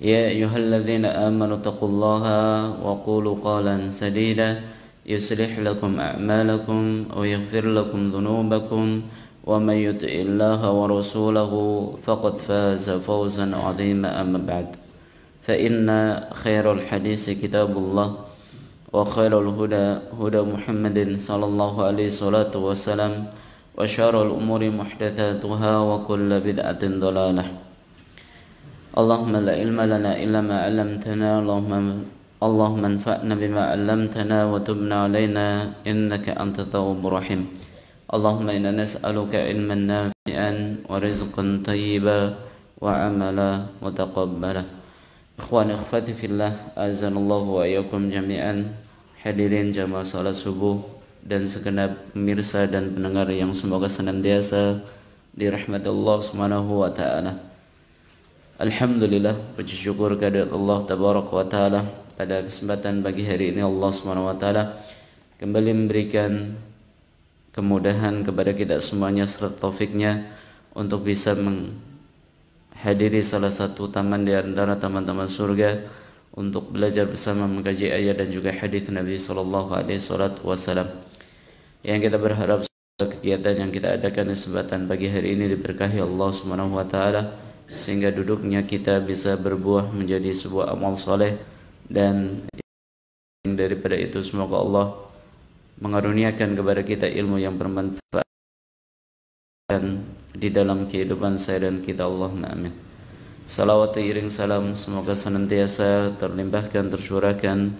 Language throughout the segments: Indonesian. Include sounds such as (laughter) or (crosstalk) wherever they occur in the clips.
يا أيها الذين آمنوا اتقوا الله وقولوا قولا سديدا يصلح لكم أعمالكم ويغفر لكم ذنوبكم ومن يطع الله ورسوله فقد فاز فوزا عظيما أما بعد فإن خير الحديث كتاب الله وخير الهدى هدى محمد صلى الله عليه الصلاة والسلام وشر الأمور محدثاتها وكل بدعة ضلالة اللهم لا علم لنا إلا ما علمتنا اللهم اللهم انفعنا بما علمتنا وتبنا علينا إنك أنت الثواب الرحيم اللهم إنا نسألك علما نافعا ورزقا طيبا وعملا متقبلا إخواني أخواتي في الله أعزنا الله وإياكم جميعا hadirin جماعة صلاة subuh dan segenap pemirsa dan pendengar yang semoga senantiasa dirahmati Allah Subhanahu wa taala. Alhamdulillah puji syukur kehadirat Allah tabaraka wa taala pada kesempatan pagi hari ini Allah Subhanahu wa taala kembali memberikan kemudahan kepada kita semuanya serta taufiknya untuk bisa menghadiri salah satu taman di antara taman-taman surga untuk belajar bersama mengkaji ayat dan juga hadis Nabi sallallahu alaihi wasallam. Yang kita berharap kegiatan yang kita adakan di kesempatan pagi hari ini diberkahi Allah Subhanahu wa taala sehingga duduknya kita bisa berbuah menjadi sebuah amal soleh dan daripada itu semoga Allah mengaruniakan kepada kita ilmu yang bermanfaat dan di dalam kehidupan saya dan kita Allah, amin salawat iring salam semoga senantiasa terlimpahkan tercurahkan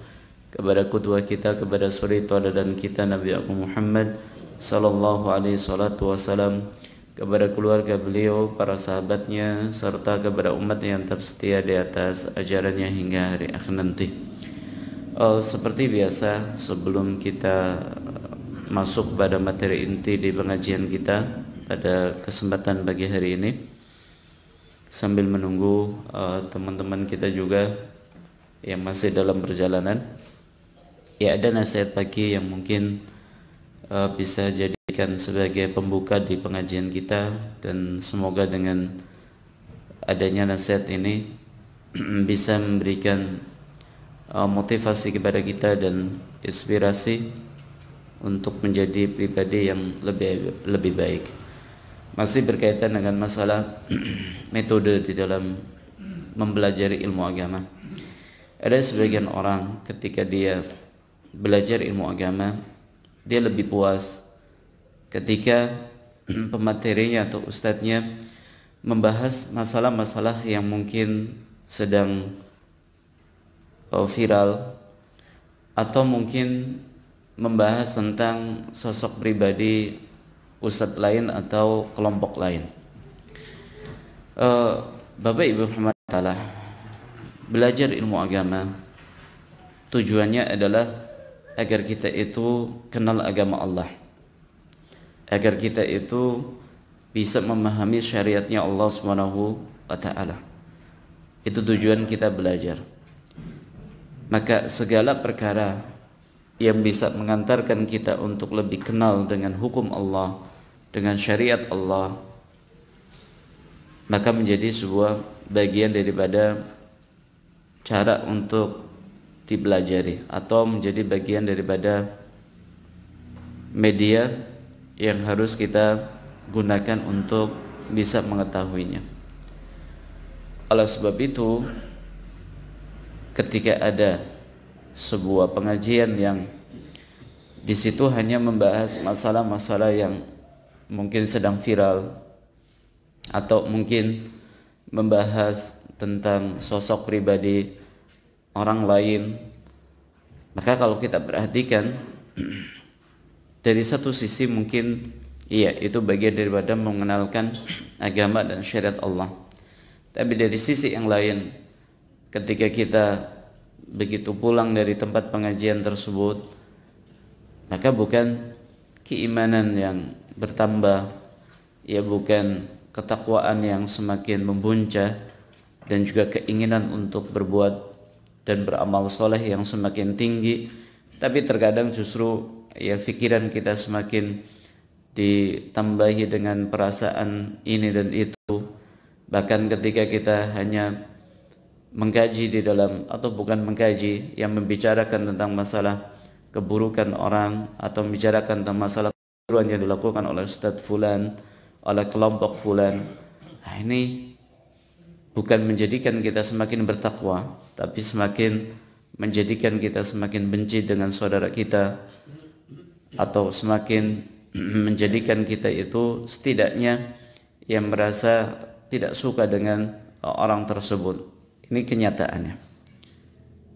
kepada kudwa kita kepada suri dan kita Nabi Muhammad sallallahu alaihi salatu wasalam kepada keluarga beliau, para sahabatnya, serta kepada umat yang tetap setia di atas ajarannya hingga hari akhir nanti. Oh, seperti biasa, sebelum kita eh, masuk pada materi inti di pengajian kita pada kesempatan pagi hari ini, sambil menunggu eh, teman-teman uh, kita juga yang masih dalam perjalanan, ya ada nasihat pagi yang mungkin Eh, bisa jadikan sebagai pembuka di pengajian kita dan semoga dengan adanya nasihat ini (clears throat) bisa memberikan eh, motivasi kepada kita dan inspirasi untuk menjadi pribadi yang lebih lebih baik. Masih berkaitan dengan masalah (clears throat) metode di dalam mempelajari ilmu agama. Ada sebagian orang ketika dia belajar ilmu agama dia lebih puas ketika (clears throat) pematerinya atau ustadznya membahas masalah-masalah yang mungkin sedang uh, viral atau mungkin membahas tentang sosok pribadi ustadz lain atau kelompok lain. Uh, Bapak Ibu Muhammad belajar ilmu agama tujuannya adalah agar kita itu kenal agama Allah agar kita itu bisa memahami syariatnya Allah Subhanahu wa taala. Itu tujuan kita belajar. Maka segala perkara yang bisa mengantarkan kita untuk lebih kenal dengan hukum Allah, dengan syariat Allah, maka menjadi sebuah bagian daripada cara untuk dipelajari atau menjadi bagian daripada media yang harus kita gunakan untuk bisa mengetahuinya. Oleh sebab itu, ketika ada sebuah pengajian yang di situ hanya membahas masalah-masalah yang mungkin sedang viral atau mungkin membahas tentang sosok pribadi orang lain. Maka kalau kita perhatikan (clears throat) dari satu sisi mungkin iya itu bagian daripada mengenalkan (clears throat) agama dan syariat Allah. Tapi dari sisi yang lain ketika kita begitu pulang dari tempat pengajian tersebut maka bukan keimanan yang bertambah ya bukan ketakwaan yang semakin membuncah dan juga keinginan untuk berbuat dan beramal soleh yang semakin tinggi tapi terkadang justru ya pikiran kita semakin ditambahi dengan perasaan ini dan itu bahkan ketika kita hanya mengkaji di dalam atau bukan mengkaji yang membicarakan tentang masalah keburukan orang atau membicarakan tentang masalah keburukan yang dilakukan oleh Ustadz Fulan oleh kelompok Fulan nah ini bukan menjadikan kita semakin bertakwa, tapi semakin menjadikan kita semakin benci dengan saudara kita atau semakin (clears throat) menjadikan kita itu setidaknya yang merasa tidak suka dengan e, orang tersebut. Ini kenyataannya.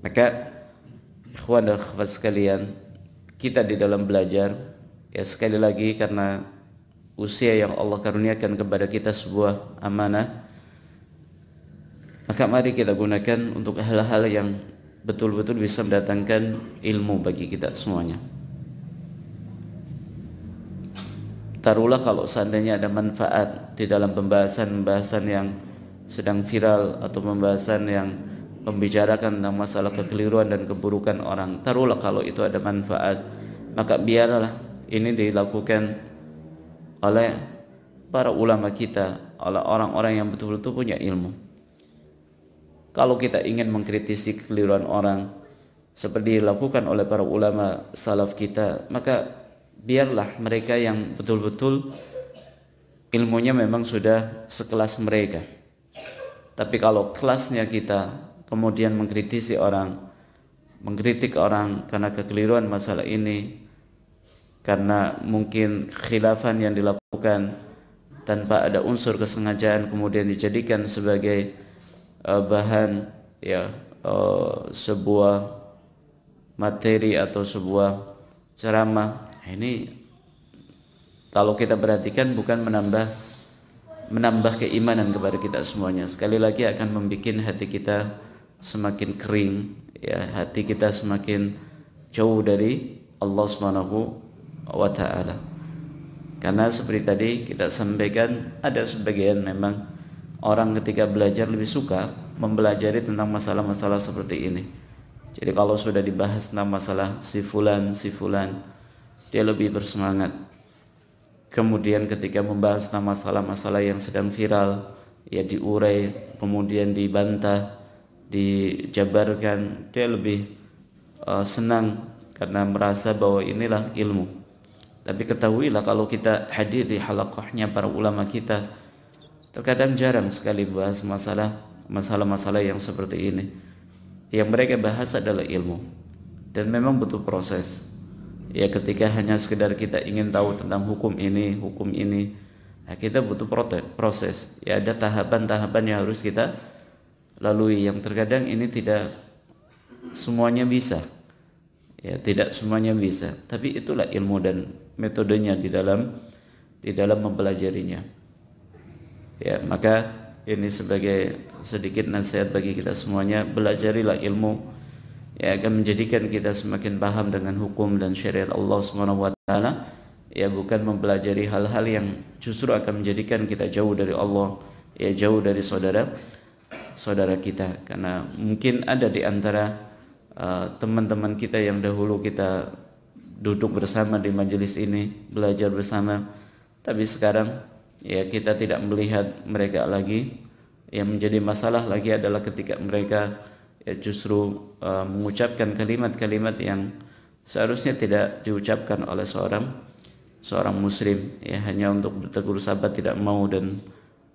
Maka ikhwan dan akhwat sekalian, kita di dalam belajar ya sekali lagi karena usia yang Allah karuniakan kepada kita sebuah amanah maka mari kita gunakan untuk hal-hal yang betul-betul bisa mendatangkan ilmu bagi kita semuanya. Taruhlah kalau seandainya ada manfaat di dalam pembahasan-pembahasan yang sedang viral atau pembahasan yang membicarakan tentang masalah kekeliruan dan keburukan orang. Taruhlah kalau itu ada manfaat, maka biarlah ini dilakukan oleh para ulama kita, oleh orang-orang yang betul-betul punya ilmu. Kalau kita ingin mengkritisi keliruan orang seperti dilakukan oleh para ulama salaf kita, maka biarlah mereka yang betul-betul ilmunya memang sudah sekelas mereka. Tapi kalau kelasnya kita kemudian mengkritisi orang, mengkritik orang karena kekeliruan masalah ini, karena mungkin khilafan yang dilakukan tanpa ada unsur kesengajaan kemudian dijadikan sebagai uh, bahan ya uh, sebuah materi atau sebuah ceramah ini kalau kita perhatikan bukan menambah menambah keimanan kepada kita semuanya sekali lagi akan membuat hati kita semakin kering ya hati kita semakin jauh dari Allah Subhanahu wa taala karena seperti tadi kita sampaikan ada sebagian memang orang ketika belajar lebih suka mempelajari tentang masalah-masalah seperti ini. Jadi kalau sudah dibahas tentang masalah si fulan, si fulan, dia lebih bersemangat. Kemudian ketika membahas tentang masalah-masalah yang sedang viral, ya diurai, kemudian dibantah, dijabarkan, dia lebih uh, senang karena merasa bahwa inilah ilmu. Tapi ketahuilah kalau kita hadir di halakohnya para ulama kita, Terkadang jarang sekali bahas masalah masalah-masalah yang seperti ini. Yang mereka bahas adalah ilmu dan memang butuh proses. Ya ketika hanya sekedar kita ingin tahu tentang hukum ini, hukum ini, ya kita butuh proses. Ya ada tahapan-tahapan yang harus kita lalui yang terkadang ini tidak semuanya bisa. Ya, tidak semuanya bisa, tapi itulah ilmu dan metodenya di dalam di dalam mempelajarinya ya maka ini sebagai sedikit nasihat bagi kita semuanya belajarilah ilmu ya akan menjadikan kita semakin paham dengan hukum dan syariat Allah Subhanahu wa taala ya bukan mempelajari hal-hal yang justru akan menjadikan kita jauh dari Allah ya jauh dari saudara saudara kita karena mungkin ada di antara uh, teman-teman uh, teman -teman kita yang dahulu kita duduk bersama di majelis ini belajar bersama tapi sekarang ya kita tidak melihat mereka lagi yang menjadi masalah lagi adalah ketika mereka ya, justru uh, mengucapkan kalimat-kalimat yang seharusnya tidak diucapkan oleh seorang seorang muslim ya hanya untuk bertegur sapa tidak mau dan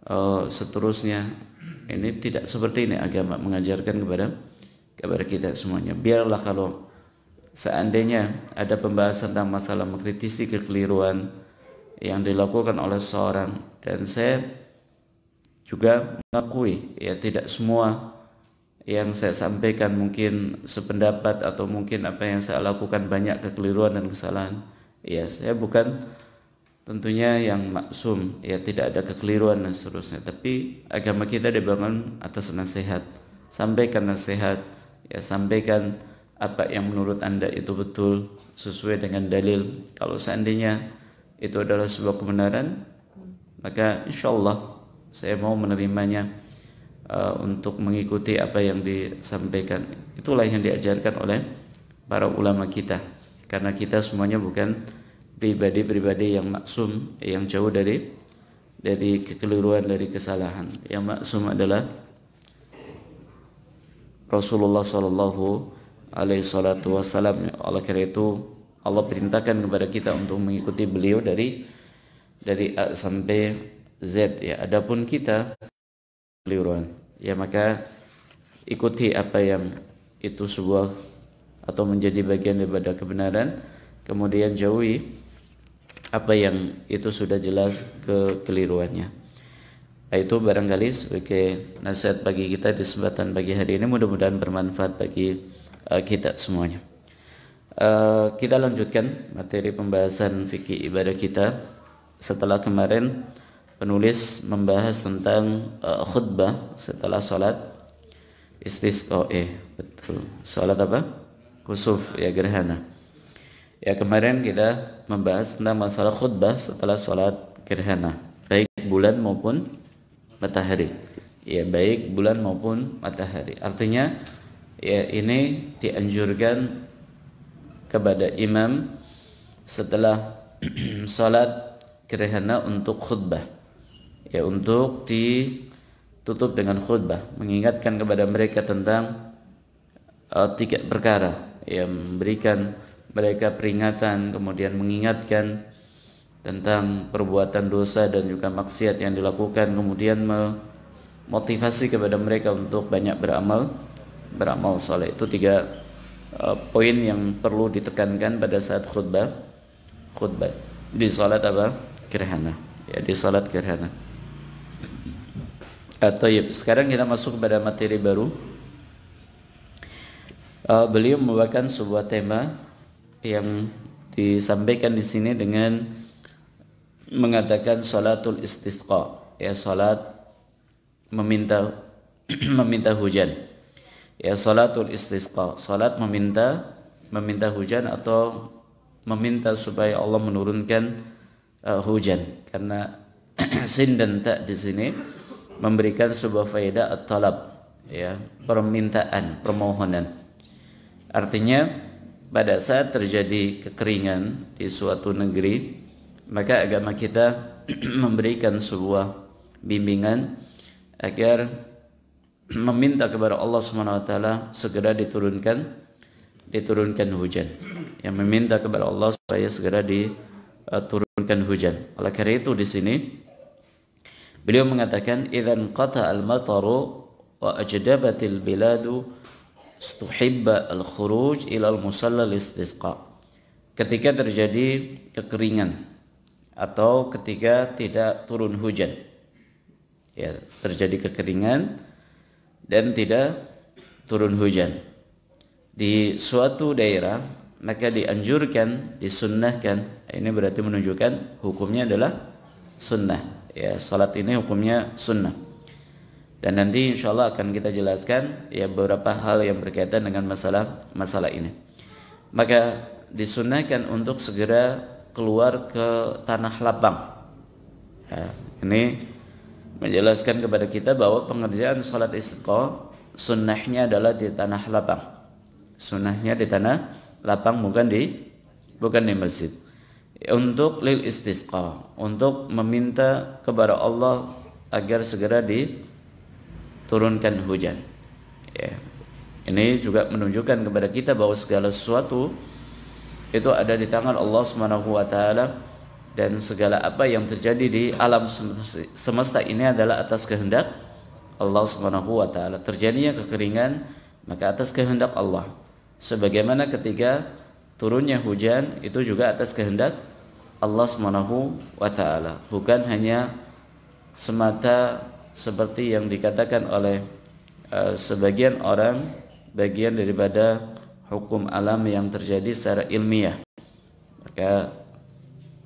uh, seterusnya ini tidak seperti ini agama mengajarkan kepada kepada kita semuanya biarlah kalau seandainya ada pembahasan tentang masalah mengkritisi kekeliruan yang dilakukan oleh seorang dan saya juga mengakui ya tidak semua yang saya sampaikan mungkin sependapat atau mungkin apa yang saya lakukan banyak kekeliruan dan kesalahan ya saya bukan tentunya yang maksum ya tidak ada kekeliruan dan seterusnya tapi agama kita dibangun atas nasihat sampaikan nasihat ya sampaikan apa yang menurut anda itu betul sesuai dengan dalil kalau seandainya itu adalah sebuah kebenaran maka insya Allah saya mau menerimanya uh, untuk mengikuti apa yang disampaikan itulah yang diajarkan oleh para ulama kita karena kita semuanya bukan pribadi-pribadi yang maksum yang jauh dari dari kekeliruan dari kesalahan yang maksum adalah Rasulullah Shallallahu Alaihi Wasallam oleh ya karena itu Allah perintahkan kepada kita untuk mengikuti beliau dari dari A sampai Z ya. Adapun kita keliruan ya maka ikuti apa yang itu sebuah atau menjadi bagian daripada kebenaran kemudian jauhi apa yang itu sudah jelas kekeliruannya itu barangkali sebagai nasihat bagi kita di kesempatan pagi hari ini mudah-mudahan bermanfaat bagi eh, kita semuanya Eh, kita lanjutkan materi pembahasan fikih ibadah kita setelah kemarin penulis membahas tentang uh, khutbah setelah sholat istisqa eh betul sholat apa khusuf ya gerhana ya kemarin kita membahas tentang masalah khutbah setelah sholat gerhana baik bulan maupun matahari ya baik bulan maupun matahari artinya ya ini dianjurkan kepada imam setelah (clears throat) salat gerhana untuk khutbah ya untuk ditutup dengan khutbah mengingatkan kepada mereka tentang uh, tiga perkara yang memberikan mereka peringatan kemudian mengingatkan tentang perbuatan dosa dan juga maksiat yang dilakukan kemudian memotivasi kepada mereka untuk banyak beramal beramal soleh itu tiga Eh, poin yang perlu ditekankan pada saat khutbah khutbah di salat apa kirhana ya di salat kirhana atau eh, ya sekarang kita masuk pada materi baru uh, beliau membawakan sebuah tema yang disampaikan di sini dengan mengatakan salatul istisqa ya salat meminta (clears throat) meminta hujan ya salatul istisqa salat meminta meminta hujan atau meminta supaya Allah menurunkan uh, hujan karena (clears throat) sin dan tak di sini memberikan sebuah faedah at-talab ya permintaan permohonan artinya pada saat terjadi kekeringan di suatu negeri maka agama kita (clears throat) memberikan sebuah bimbingan agar (clears throat) meminta kepada Allah Subhanahu wa taala segera diturunkan diturunkan hujan. Yang meminta kepada Allah supaya segera diturunkan eh, hujan. Oleh karena itu di sini beliau mengatakan idzan qata al-mataru wa ajdabatil biladu stuhibba al-khuruj ila al-musalla Ketika terjadi kekeringan atau ketika tidak turun hujan. Ya, terjadi kekeringan dan tidak turun hujan di suatu daerah maka dianjurkan disunnahkan ini berarti menunjukkan hukumnya adalah sunnah ya salat ini hukumnya sunnah dan nanti insya Allah akan kita jelaskan ya beberapa hal yang berkaitan dengan masalah masalah ini maka disunnahkan untuk segera keluar ke tanah lapang ya, ini menjelaskan kepada kita bahwa pengerjaan sholat isqa sunnahnya adalah di tanah lapang sunnahnya di tanah lapang bukan di bukan di masjid untuk lil istisqa untuk meminta kepada Allah agar segera diturunkan hujan ya. ini juga menunjukkan kepada kita bahwa segala sesuatu itu ada di tangan Allah Subhanahu wa taala dan segala apa yang terjadi di alam semesta ini adalah atas kehendak Allah Subhanahu wa taala. Terjadinya kekeringan maka atas kehendak Allah. Sebagaimana ketika turunnya hujan itu juga atas kehendak Allah Subhanahu wa taala, bukan hanya semata seperti yang dikatakan oleh uh, sebagian orang bagian daripada hukum alam yang terjadi secara ilmiah. Maka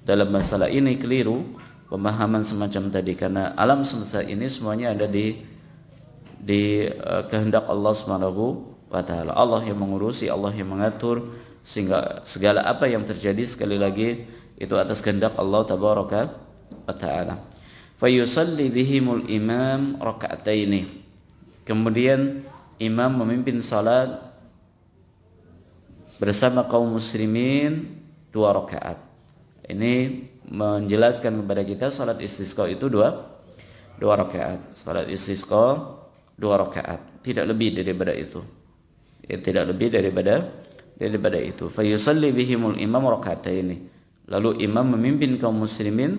dalam masalah ini keliru pemahaman semacam tadi karena alam semesta ini semuanya ada di di uh, kehendak Allah Subhanahu wa taala. Allah yang mengurusi, Allah yang mengatur sehingga segala apa yang terjadi sekali lagi itu atas kehendak Allah tabaraka wa taala. Fayusalli bihimul imam raka'ataini. Kemudian imam memimpin salat bersama kaum muslimin dua rakaat. Ini menjelaskan kepada kita salat istisqa itu dua dua rakaat. Salat istisqa dua rakaat, tidak lebih daripada itu. Ya, tidak lebih daripada daripada itu. Fayusalli bihimul imam ini. Lalu imam memimpin kaum muslimin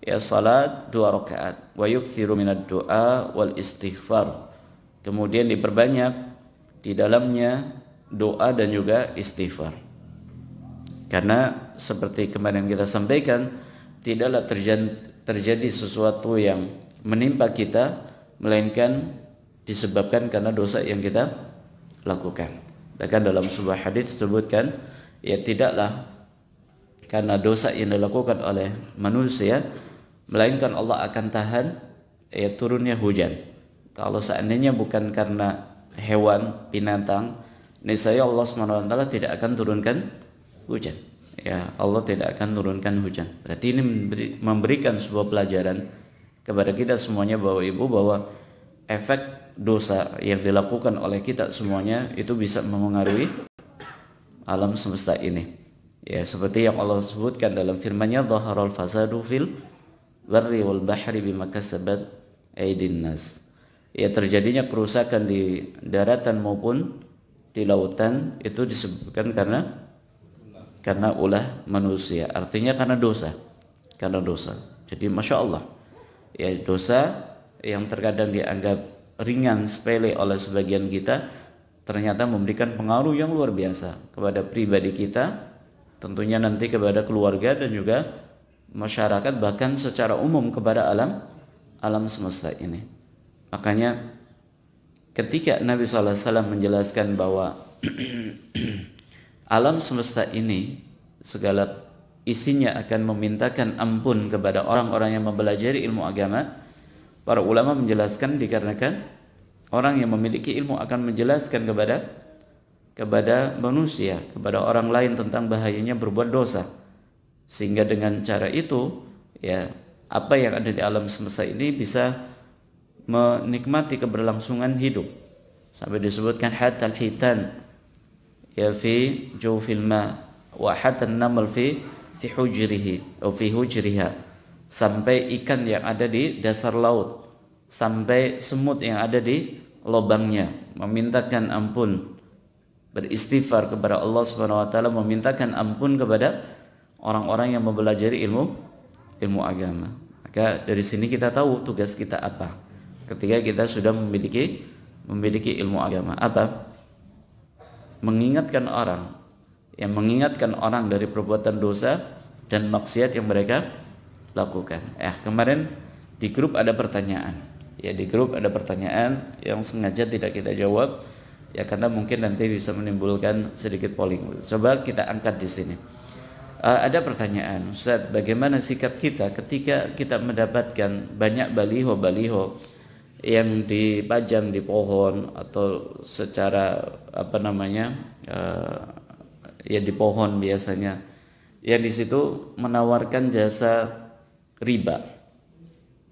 ya salat dua rakaat. Wa yukthiru minad du'a wal istighfar. Kemudian diperbanyak di dalamnya doa dan juga istighfar. Karena seperti kemarin kita sampaikan, tidaklah terjadi, sesuatu yang menimpa kita melainkan disebabkan karena dosa yang kita lakukan. Bahkan dalam sebuah hadis disebutkan ya tidaklah karena dosa yang dilakukan oleh manusia melainkan Allah akan tahan ya turunnya hujan. Kalau seandainya bukan karena hewan, binatang, niscaya Allah SWT tidak akan turunkan hujan. Ya, Allah tidak akan turunkan hujan. Berarti ini memberikan sebuah pelajaran kepada kita semuanya bahwa Ibu bahwa efek dosa yang dilakukan oleh kita semuanya itu bisa memengaruhi alam semesta ini. Ya, seperti yang Allah sebutkan dalam firman-Nya, "Dhaharal fasadu fil barri wal bahri bima kasabat aydin nas." Ya, terjadinya kerusakan di daratan maupun di lautan itu disebabkan karena karena ulah manusia artinya karena dosa karena dosa jadi masya Allah ya dosa yang terkadang dianggap ringan sepele oleh sebagian kita ternyata memberikan pengaruh yang luar biasa kepada pribadi kita tentunya nanti kepada keluarga dan juga masyarakat bahkan secara umum kepada alam alam semesta ini makanya ketika Nabi SAW menjelaskan bahwa (clears throat) alam semesta ini segala isinya akan memintakan ampun kepada orang-orang yang mempelajari ilmu agama para ulama menjelaskan dikarenakan orang yang memiliki ilmu akan menjelaskan kepada kepada manusia kepada orang lain tentang bahayanya berbuat dosa sehingga dengan cara itu ya apa yang ada di alam semesta ini bisa menikmati keberlangsungan hidup sampai disebutkan hatal hitan ya fi jawfil ma wa hatta namal fi fi hujrihi atau fi hujriha sampai ikan yang ada di dasar laut sampai semut yang ada di lobangnya memintakan ampun beristighfar kepada Allah Subhanahu wa taala memintakan ampun kepada orang-orang yang mempelajari ilmu ilmu agama maka dari sini kita tahu tugas kita apa ketika kita sudah memiliki memiliki ilmu agama apa mengingatkan orang yang mengingatkan orang dari perbuatan dosa dan maksiat yang mereka lakukan. Eh kemarin di grup ada pertanyaan. Ya di grup ada pertanyaan yang sengaja tidak kita jawab ya karena mungkin nanti bisa menimbulkan sedikit polling. Coba kita angkat di sini. Uh, ada pertanyaan, Ustaz, bagaimana sikap kita ketika kita mendapatkan banyak baliho-baliho yang dipajang di pohon atau secara apa namanya uh, ya di pohon biasanya ya di situ menawarkan jasa riba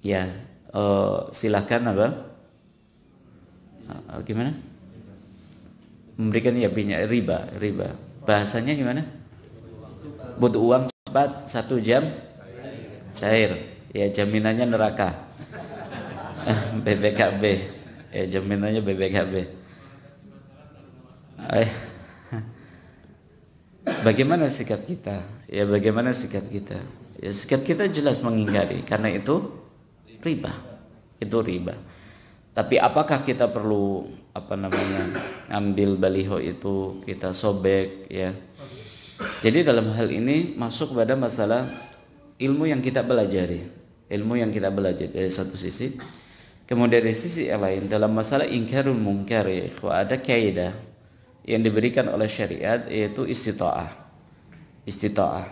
ya uh, eh, silahkan apa uh, eh, gimana memberikan ya banyak riba riba bahasanya gimana butuh uang cepat satu jam cair ya jaminannya neraka BBKB, ya jaminannya eh. bagaimana sikap kita ya bagaimana sikap kita ya sikap kita jelas mengingkari karena itu riba itu riba tapi apakah kita perlu apa namanya ambil baliho itu kita sobek ya jadi dalam hal ini masuk pada masalah ilmu yang kita belajari ilmu yang kita belajar dari satu sisi Kemudian dari sisi yang lain dalam masalah ingkarul mungkar ya ada kaidah yang diberikan oleh syariat yaitu istita'ah. Istita'ah.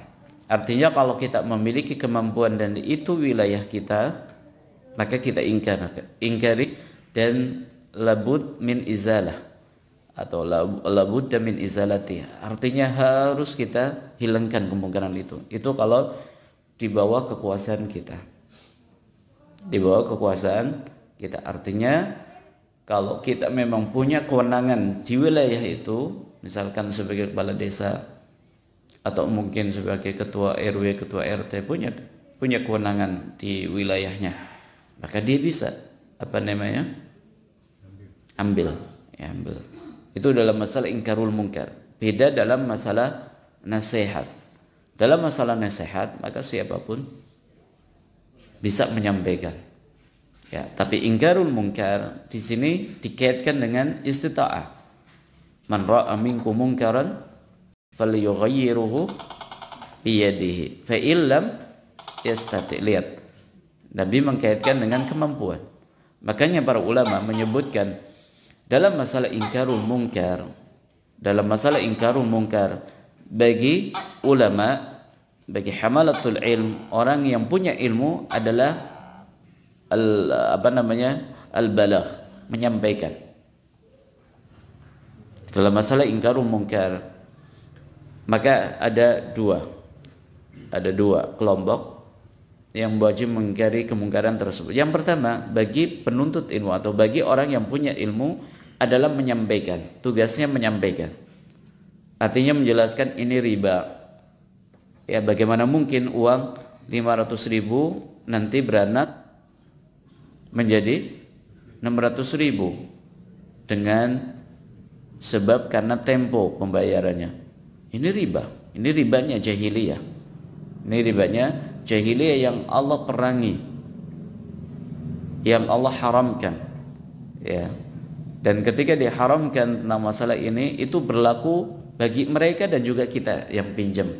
Artinya kalau kita memiliki kemampuan dan itu wilayah kita, maka kita ingkar, ingkari dan labud min izalah atau labud dan min izalati. Artinya harus kita hilangkan kemungkaran itu. Itu kalau di bawah kekuasaan kita. Di bawah kekuasaan kita artinya kalau kita memang punya kewenangan di wilayah itu misalkan sebagai kepala desa atau mungkin sebagai ketua RW ketua RT punya punya kewenangan di wilayahnya maka dia bisa apa namanya ambil ya ambil itu dalam masalah ingkarul mungkar beda dalam masalah nasihat dalam masalah nasihat maka siapapun bisa menyampaikan Ya, tapi ingkarul mungkar di sini dikaitkan dengan istita'ah. Man ra'a minkum mungkaran falyughayyirhu biyadihi. Fa illam yastati' lihat. Nabi mengkaitkan dengan kemampuan. Makanya para ulama menyebutkan dalam masalah ingkarul mungkar, dalam masalah ingkarul mungkar bagi ulama, bagi hamalatul ilm, orang yang punya ilmu adalah al apa namanya al-balagh menyampaikan dalam masalah ingkarum mungkar maka ada dua ada dua kelompok yang wajib mengingkari kemungkaran tersebut yang pertama bagi penuntut ilmu atau bagi orang yang punya ilmu adalah menyampaikan tugasnya menyampaikan artinya menjelaskan ini riba ya bagaimana mungkin uang 500 ribu nanti beranak menjadi 600 ribu dengan sebab karena tempo pembayarannya ini riba ini ribanya jahiliyah ini ribanya jahiliyah yang Allah perangi yang Allah haramkan ya dan ketika diharamkan tentang masalah ini itu berlaku bagi mereka dan juga kita yang pinjam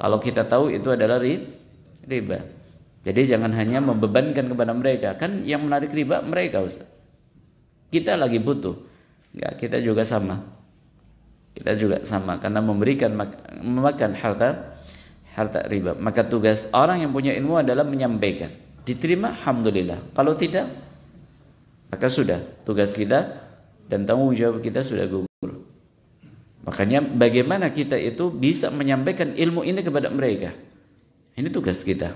kalau kita tahu itu adalah riba jadi jangan hanya membebankan kepada mereka. Kan yang menarik riba mereka Ustaz. Kita lagi butuh. Enggak, kita juga sama. Kita juga sama karena memberikan memakan harta harta riba. Maka tugas orang yang punya ilmu adalah menyampaikan. Diterima alhamdulillah. Kalau tidak maka sudah tugas kita dan tanggung jawab kita sudah gugur. Makanya bagaimana kita itu bisa menyampaikan ilmu ini kepada mereka. Ini tugas kita.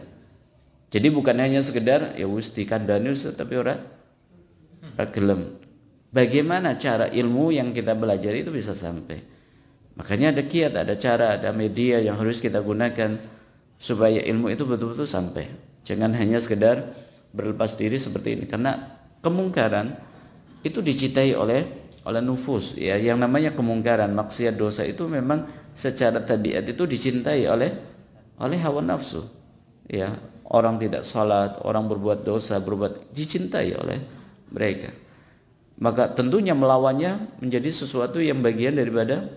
Jadi bukan hanya sekedar ya wis dikandani tapi ora ora gelem. Bagaimana cara ilmu yang kita belajar itu bisa sampai? Makanya ada kiat, ada cara, ada media yang harus kita gunakan supaya ilmu itu betul-betul sampai. Jangan hanya sekedar berlepas diri seperti ini karena kemungkaran itu dicintai oleh oleh nufus ya yang namanya kemungkaran maksiat dosa itu memang secara tabiat itu dicintai oleh oleh hawa nafsu ya orang tidak sholat, orang berbuat dosa, berbuat dicintai oleh mereka. Maka tentunya melawannya menjadi sesuatu yang bagian daripada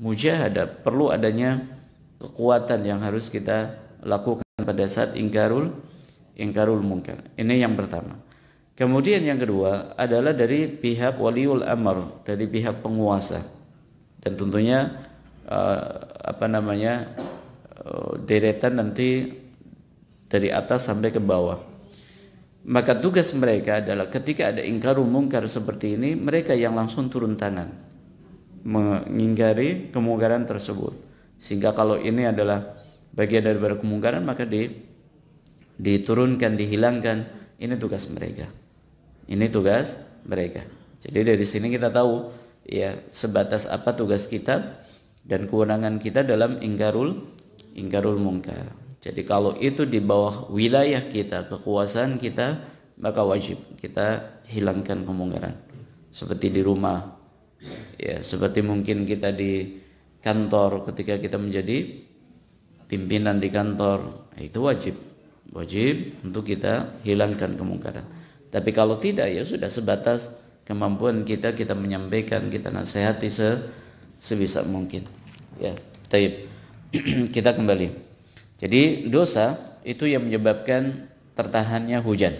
mujahadah, perlu adanya kekuatan yang harus kita lakukan pada saat ingkarul ingkarul mungkin. Ini yang pertama. Kemudian yang kedua adalah dari pihak waliul amr, dari pihak penguasa. Dan tentunya eh, apa namanya? Eh, deretan nanti dari atas sampai ke bawah. Maka tugas mereka adalah ketika ada ingkar mungkar seperti ini, mereka yang langsung turun tangan mengingkari kemungkaran tersebut. Sehingga kalau ini adalah bagian dari kemungkaran maka di diturunkan, dihilangkan. Ini tugas mereka. Ini tugas mereka. Jadi dari sini kita tahu ya sebatas apa tugas kita dan kewenangan kita dalam ingkarul ingkarul mungkar. Jadi kalau itu di bawah wilayah kita, kekuasaan kita, maka wajib kita hilangkan kemungkaran. Seperti di rumah, ya seperti mungkin kita di kantor ketika kita menjadi pimpinan di kantor, nah, itu wajib. Wajib untuk kita hilangkan kemungkaran. Tapi kalau tidak ya sudah sebatas kemampuan kita kita menyampaikan, kita nasihati se sebisa mungkin. Ya, taib. (clears throat) kita kembali. Jadi dosa itu yang menyebabkan tertahannya hujan.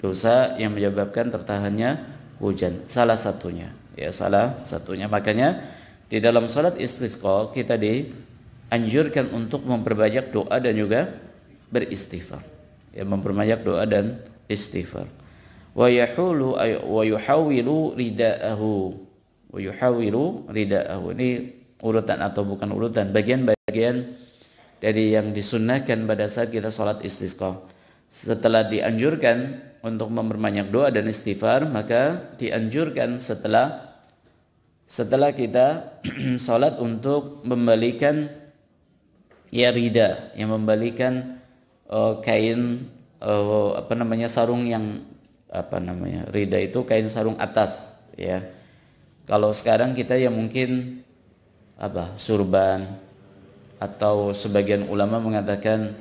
Dosa yang menyebabkan tertahannya hujan salah satunya. Ya, salah satunya. Makanya di dalam salat istisqa kita dianjurkan untuk memperbanyak doa dan juga beristighfar. Ya, memperbanyak doa dan istighfar. Wa yahulu wa yuhawilu ridaahu wa yuhawilu ridaahu ini urutan atau bukan urutan bagian-bagian dari yang disunnahkan pada saat kita sholat istisqa. Setelah dianjurkan untuk memperbanyak doa dan istighfar, maka dianjurkan setelah setelah kita (clears throat) sholat untuk membalikan ya rida, yang membalikan uh, kain uh, apa namanya sarung yang apa namanya rida itu kain sarung atas ya kalau sekarang kita ya mungkin apa surban atau sebagian ulama mengatakan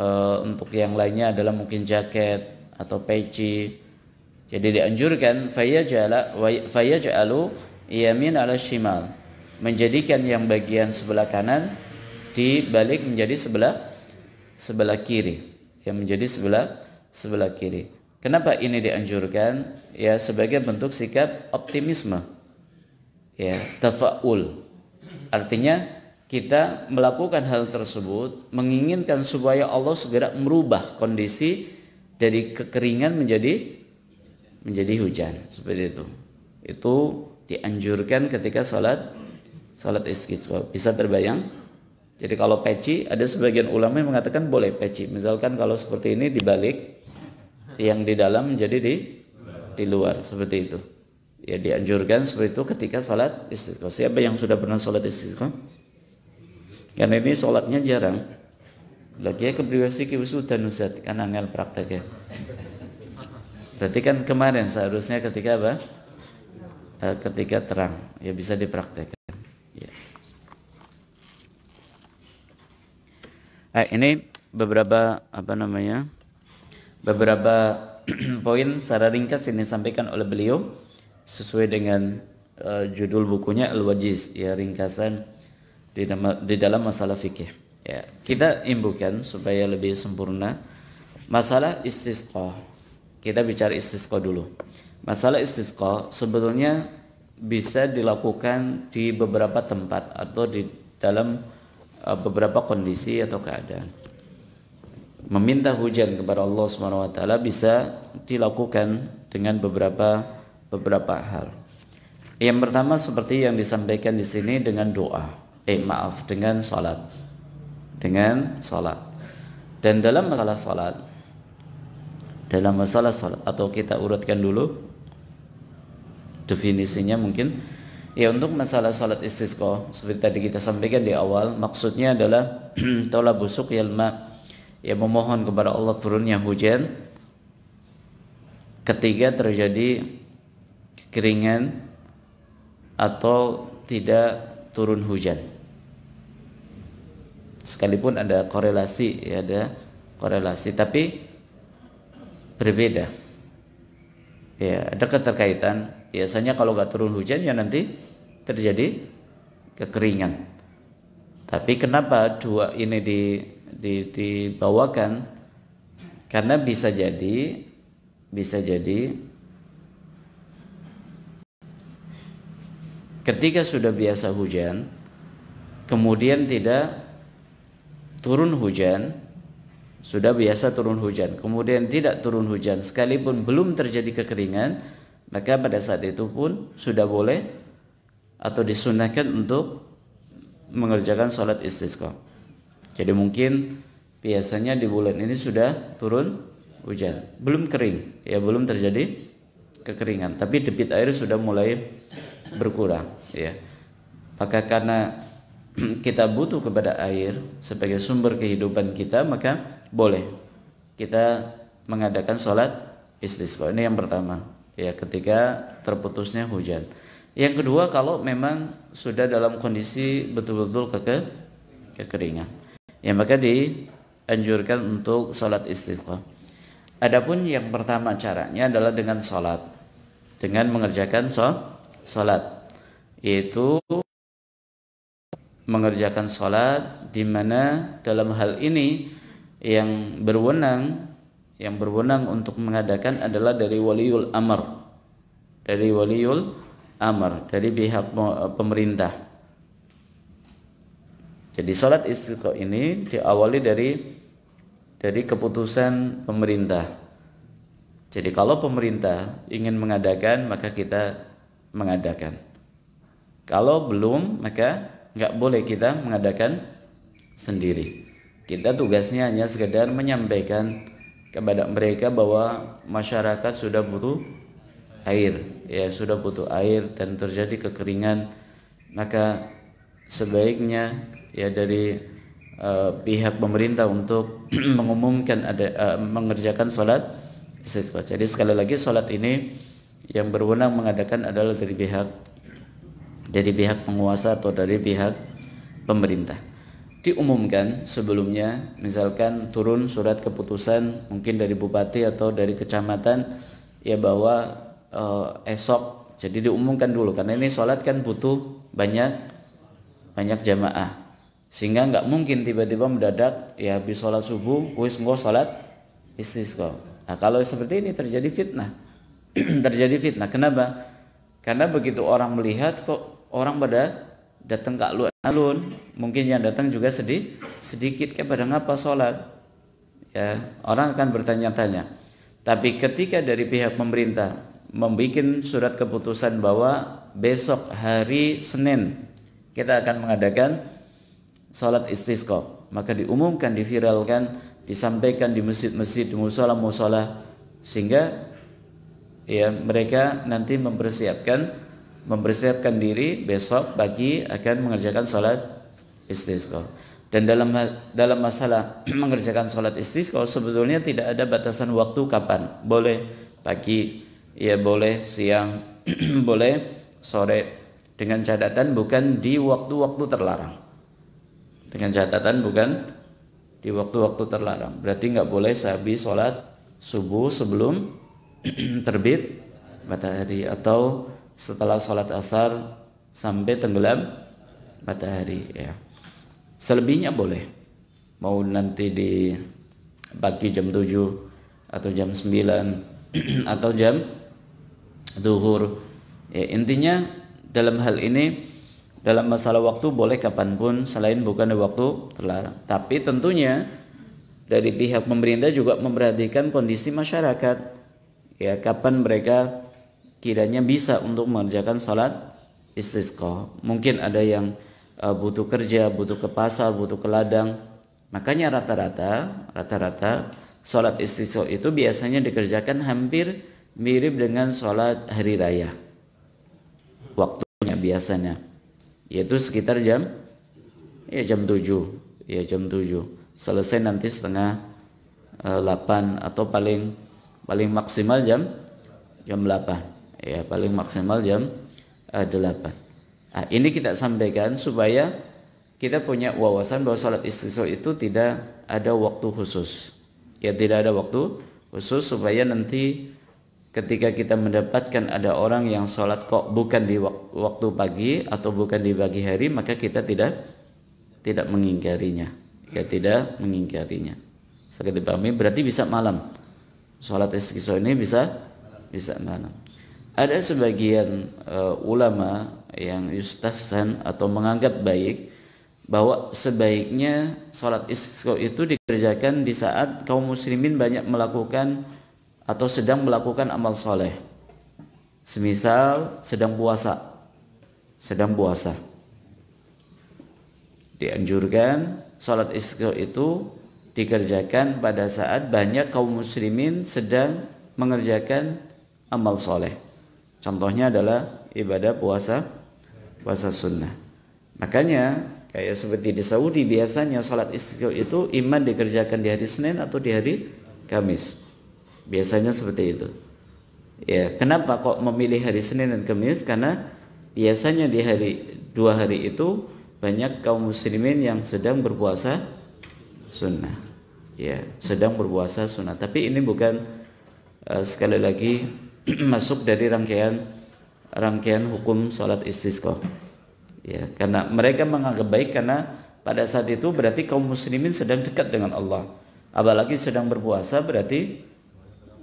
e, untuk yang lainnya adalah mungkin jaket atau peci. Jadi dianjurkan fayajala fayajalu yamin ala shimal menjadikan yang bagian sebelah kanan dibalik menjadi sebelah sebelah kiri yang menjadi sebelah sebelah kiri. Kenapa ini dianjurkan? Ya sebagai bentuk sikap optimisme. Ya, tafaul. Artinya kita melakukan hal tersebut menginginkan supaya Allah segera merubah kondisi dari kekeringan menjadi menjadi hujan seperti itu. Itu dianjurkan ketika salat salat istisqa. Bisa terbayang? Jadi kalau peci ada sebagian ulama yang mengatakan boleh peci. Misalkan kalau seperti ini dibalik yang di dalam menjadi di di luar seperti itu. Ya dianjurkan seperti itu ketika salat istisqa. Siapa yang sudah pernah salat istisqa? Karena ini sholatnya jarang. Lagi ke priwasi ke dan nusat kan angel prakteknya. Berarti kan kemarin seharusnya ketika apa? Eh, ketika terang, ya bisa dipraktekkan. Ya. Nah, ini beberapa apa namanya? Beberapa (clears throat) poin secara ringkas ini sampaikan oleh beliau sesuai dengan uh, judul bukunya Al-Wajiz, ya ringkasan di dalam, di dalam masalah fikih. Ya, kita imbukan supaya lebih sempurna masalah istisqa. Kita bicara istisqa dulu. Masalah istisqa sebetulnya bisa dilakukan di beberapa tempat atau di dalam eh, beberapa kondisi atau keadaan. Meminta hujan kepada Allah Subhanahu wa taala bisa dilakukan dengan beberapa beberapa hal. Yang pertama seperti yang disampaikan di sini dengan doa eh maaf dengan salat dengan salat dan dalam masalah salat dalam masalah salat atau kita urutkan dulu definisinya mungkin ya untuk masalah salat istisqa seperti tadi kita sampaikan di awal maksudnya adalah tola (clears throat) busuk yalma ya memohon kepada Allah turunnya hujan ketiga terjadi kekeringan atau tidak turun hujan sekalipun ada korelasi ya ada korelasi tapi berbeda ya ada keterkaitan biasanya kalau nggak turun hujan ya nanti terjadi kekeringan tapi kenapa dua ini di, di, dibawakan karena bisa jadi bisa jadi ketika sudah biasa hujan kemudian tidak turun hujan, sudah biasa turun hujan, kemudian tidak turun hujan, sekalipun belum terjadi kekeringan, maka pada saat itu pun sudah boleh atau disunahkan untuk mengerjakan sholat istisqa. Jadi mungkin biasanya di bulan ini sudah turun hujan, belum kering, ya belum terjadi kekeringan, tapi debit air sudah mulai berkurang, ya. Maka karena (clears throat) kita butuh kepada air sebagai sumber kehidupan kita maka boleh kita mengadakan sholat istisqa ini yang pertama ya ketika terputusnya hujan yang kedua kalau memang sudah dalam kondisi betul-betul keke kekeringan ya maka dianjurkan untuk sholat istisqa adapun yang pertama caranya adalah dengan sholat dengan mengerjakan sholat yaitu mengerjakan sholat di mana dalam hal ini yang berwenang yang berwenang untuk mengadakan adalah dari waliul amr dari waliul amr dari pihak eh, pemerintah jadi sholat istiqo ini diawali dari dari keputusan pemerintah jadi kalau pemerintah ingin mengadakan maka kita mengadakan kalau belum maka nggak boleh kita mengadakan sendiri kita tugasnya hanya sekedar menyampaikan kepada mereka bahwa masyarakat sudah butuh air ya sudah butuh air dan terjadi kekeringan maka sebaiknya ya dari uh, pihak pemerintah untuk (clears throat) mengumumkan ada uh, mengerjakan sholat istisqa jadi sekali lagi sholat ini yang berwenang mengadakan adalah dari pihak dari pihak penguasa atau dari pihak pemerintah. Diumumkan sebelumnya, misalkan turun surat keputusan mungkin dari bupati atau dari kecamatan ya bahwa e, esok jadi diumumkan dulu karena ini sholat kan butuh banyak banyak jamaah sehingga nggak mungkin tiba-tiba mendadak ya habis sholat subuh wis nggak sholat istisqo. nah kalau seperti ini terjadi fitnah (clears throat) terjadi fitnah kenapa karena begitu orang melihat kok orang pada datang ke alun-alun mungkin yang datang juga sedih sedikit kayak pada ngapa sholat ya orang akan bertanya-tanya tapi ketika dari pihak pemerintah membuat surat keputusan bahwa besok hari Senin kita akan mengadakan sholat istisqa maka diumumkan diviralkan disampaikan di masjid-masjid di musola-musola sehingga ya mereka nanti mempersiapkan mempersiapkan diri besok pagi akan mengerjakan sholat istisqa. Dan dalam dalam masalah (clears throat) mengerjakan sholat istisqa sebetulnya tidak ada batasan waktu kapan. Boleh pagi, ya boleh siang, (clears throat) boleh sore. Dengan catatan bukan di waktu-waktu terlarang. Dengan catatan bukan di waktu-waktu terlarang. Berarti nggak boleh sehabis sholat subuh sebelum (clears throat) terbit matahari atau setelah sholat asar sampai tenggelam matahari ya selebihnya boleh mau nanti di pagi jam 7 atau jam 9 (clears throat) atau jam duhur ya intinya dalam hal ini dalam masalah waktu boleh kapanpun selain bukan di waktu terlarang tapi tentunya dari pihak pemerintah juga memperhatikan kondisi masyarakat ya kapan mereka kiranya bisa untuk mengerjakan sholat istisqa. Mungkin ada yang eh, butuh kerja, butuh ke pasar, butuh ke ladang. Makanya rata-rata, rata-rata sholat istisqa itu biasanya dikerjakan hampir mirip dengan sholat hari raya. Waktunya biasanya, yaitu sekitar jam ya jam 7 ya jam 7 selesai nanti setengah 8 eh, atau paling paling maksimal jam jam 8 ya paling maksimal jam uh, eh, 8 nah, ini kita sampaikan supaya kita punya wawasan bahwa sholat istisqa itu tidak ada waktu khusus ya tidak ada waktu khusus supaya nanti ketika kita mendapatkan ada orang yang sholat kok bukan di waktu pagi atau bukan di pagi hari maka kita tidak tidak mengingkarinya ya tidak mengingkarinya sekali dipahami berarti bisa malam sholat istisqa ini bisa bisa malam ada sebagian uh, ulama yang yustasan atau menganggap baik bahwa sebaiknya sholat isko itu dikerjakan di saat kaum muslimin banyak melakukan atau sedang melakukan amal soleh. Semisal sedang puasa, sedang puasa. Dianjurkan sholat isko itu dikerjakan pada saat banyak kaum muslimin sedang mengerjakan amal soleh. Contohnya adalah ibadah puasa puasa sunnah. Makanya kayak seperti di Saudi biasanya salat istiqlal itu iman dikerjakan di hari Senin atau di hari Kamis. Biasanya seperti itu. Ya, kenapa kok memilih hari Senin dan Kamis? Karena biasanya di hari dua hari itu banyak kaum muslimin yang sedang berpuasa sunnah. Ya, sedang berpuasa sunnah. Tapi ini bukan uh, sekali lagi (clears throat) masuk dari rangkaian rangkaian hukum salat istisqa ya karena mereka menganggap baik karena pada saat itu berarti kaum muslimin sedang dekat dengan Allah apalagi sedang berpuasa berarti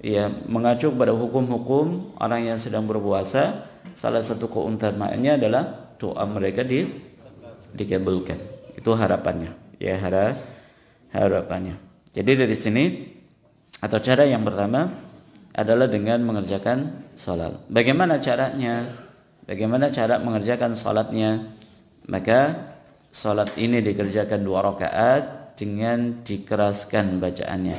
ya mengacu pada hukum-hukum orang yang sedang berpuasa salah satu keuntungannya adalah doa mereka di dikabulkan itu harapannya ya harap harapannya jadi dari sini atau cara yang pertama adalah dengan mengerjakan salat. Bagaimana caranya? Bagaimana cara mengerjakan salatnya? Maka salat ini dikerjakan dua rakaat dengan dikeraskan bacaannya.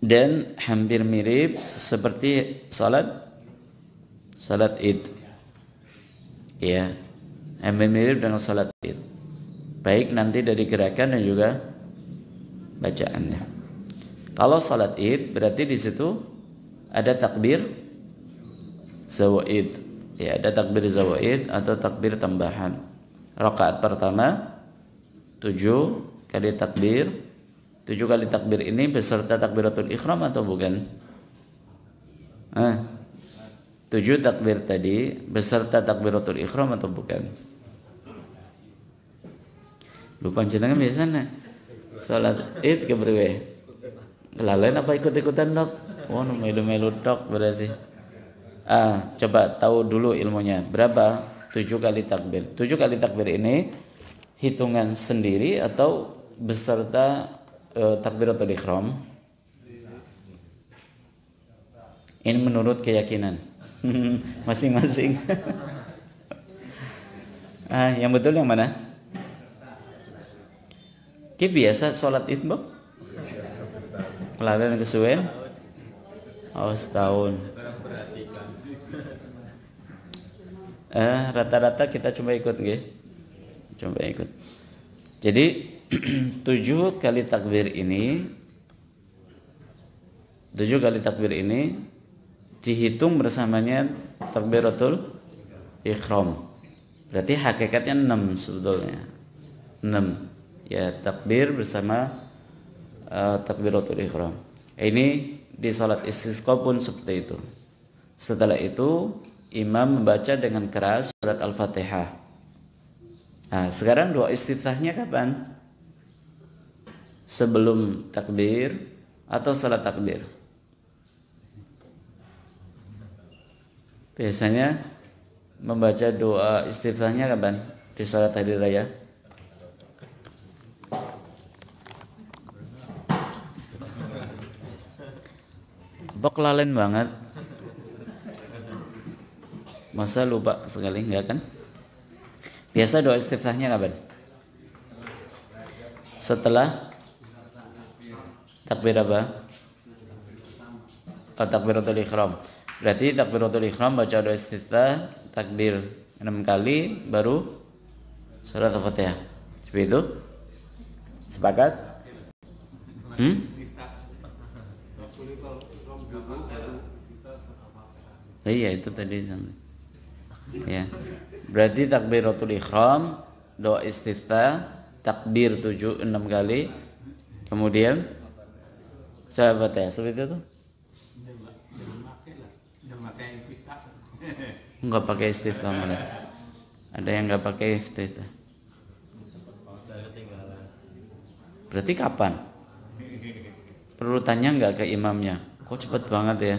Dan hampir mirip seperti salat salat Id. Ya. Hampir mirip dengan salat Id. Baik nanti dari gerakan dan juga bacaannya. Kalau salat Id berarti di situ ada takbir zawaid. Ya, ada takbir zawaid atau takbir tambahan. Rakaat pertama 7 kali takbir. 7 kali takbir ini beserta takbiratul ikhram atau bukan? Ah. 7 takbir tadi beserta takbiratul ikhram atau bukan? Lupa jenengan biasanya. Salat Id ke keberwe. Kelalaian apa ikut-ikutan dok? Oh, melu-melu dok berarti. Ah, coba tahu dulu ilmunya. Berapa? Tujuh kali takbir. Tujuh kali takbir ini hitungan sendiri atau beserta eh, takbir atau ikhram? Ini menurut keyakinan (laughs) masing-masing. (laughs) ah, yang betul yang mana? kita biasa sholat itbok Pelaran kesuwen? Oh tahun. Eh rata-rata kita coba ikut nggih. Coba ikut. Jadi (clears throat) tujuh kali takbir ini tujuh kali takbir ini dihitung bersamanya takbiratul ikhram. Berarti hakikatnya enam sebetulnya. enam Ya takbir bersama uh, takbiratul ihram. Ini di sholat istisqa pun seperti itu. Setelah itu imam membaca dengan keras surat Al-Fatihah. Nah, sekarang doa istiftahnya kapan? Sebelum takbir atau salat takbir? Biasanya membaca doa istiftahnya kapan? Di salat hari raya. bok lalen banget masa lupa sekali enggak kan biasa doa istiftahnya kapan setelah takbir apa oh, takbiratul ikhram berarti takbiratul ikhram baca doa istiftah takbir enam kali baru surat al-fatihah seperti itu sepakat hmm? iya itu tadi ya berarti takbiratul ihram, doa istiftah takbir tujuh enam kali kemudian saya ya? seperti itu enggak pakai istiftah mana ada yang enggak pakai istiftah berarti kapan perlu tanya enggak ke imamnya kok cepet banget ya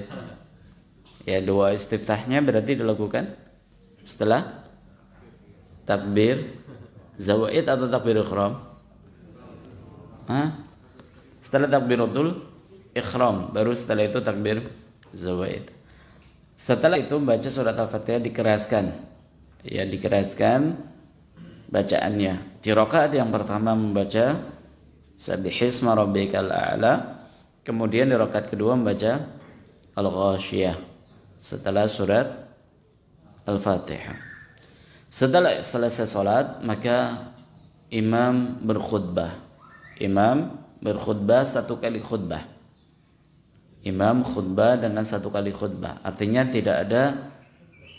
Ya doa istiftahnya berarti dilakukan setelah takbir zawaid atau takbir ikhram? Hah? Setelah utul ikhram baru setelah itu takbir zawaid. Setelah itu baca surat Al-Fatihah dikeraskan. Ya dikeraskan bacaannya. Di rakaat yang pertama membaca Sabihisma rabbikal a'la. Kemudian di rakaat kedua membaca Al-Ghasyiyah setelah surat Al-Fatihah. Setelah selesai sholat, maka imam berkhutbah. Imam berkhutbah satu kali khutbah. Imam khutbah dengan satu kali khutbah. Artinya tidak ada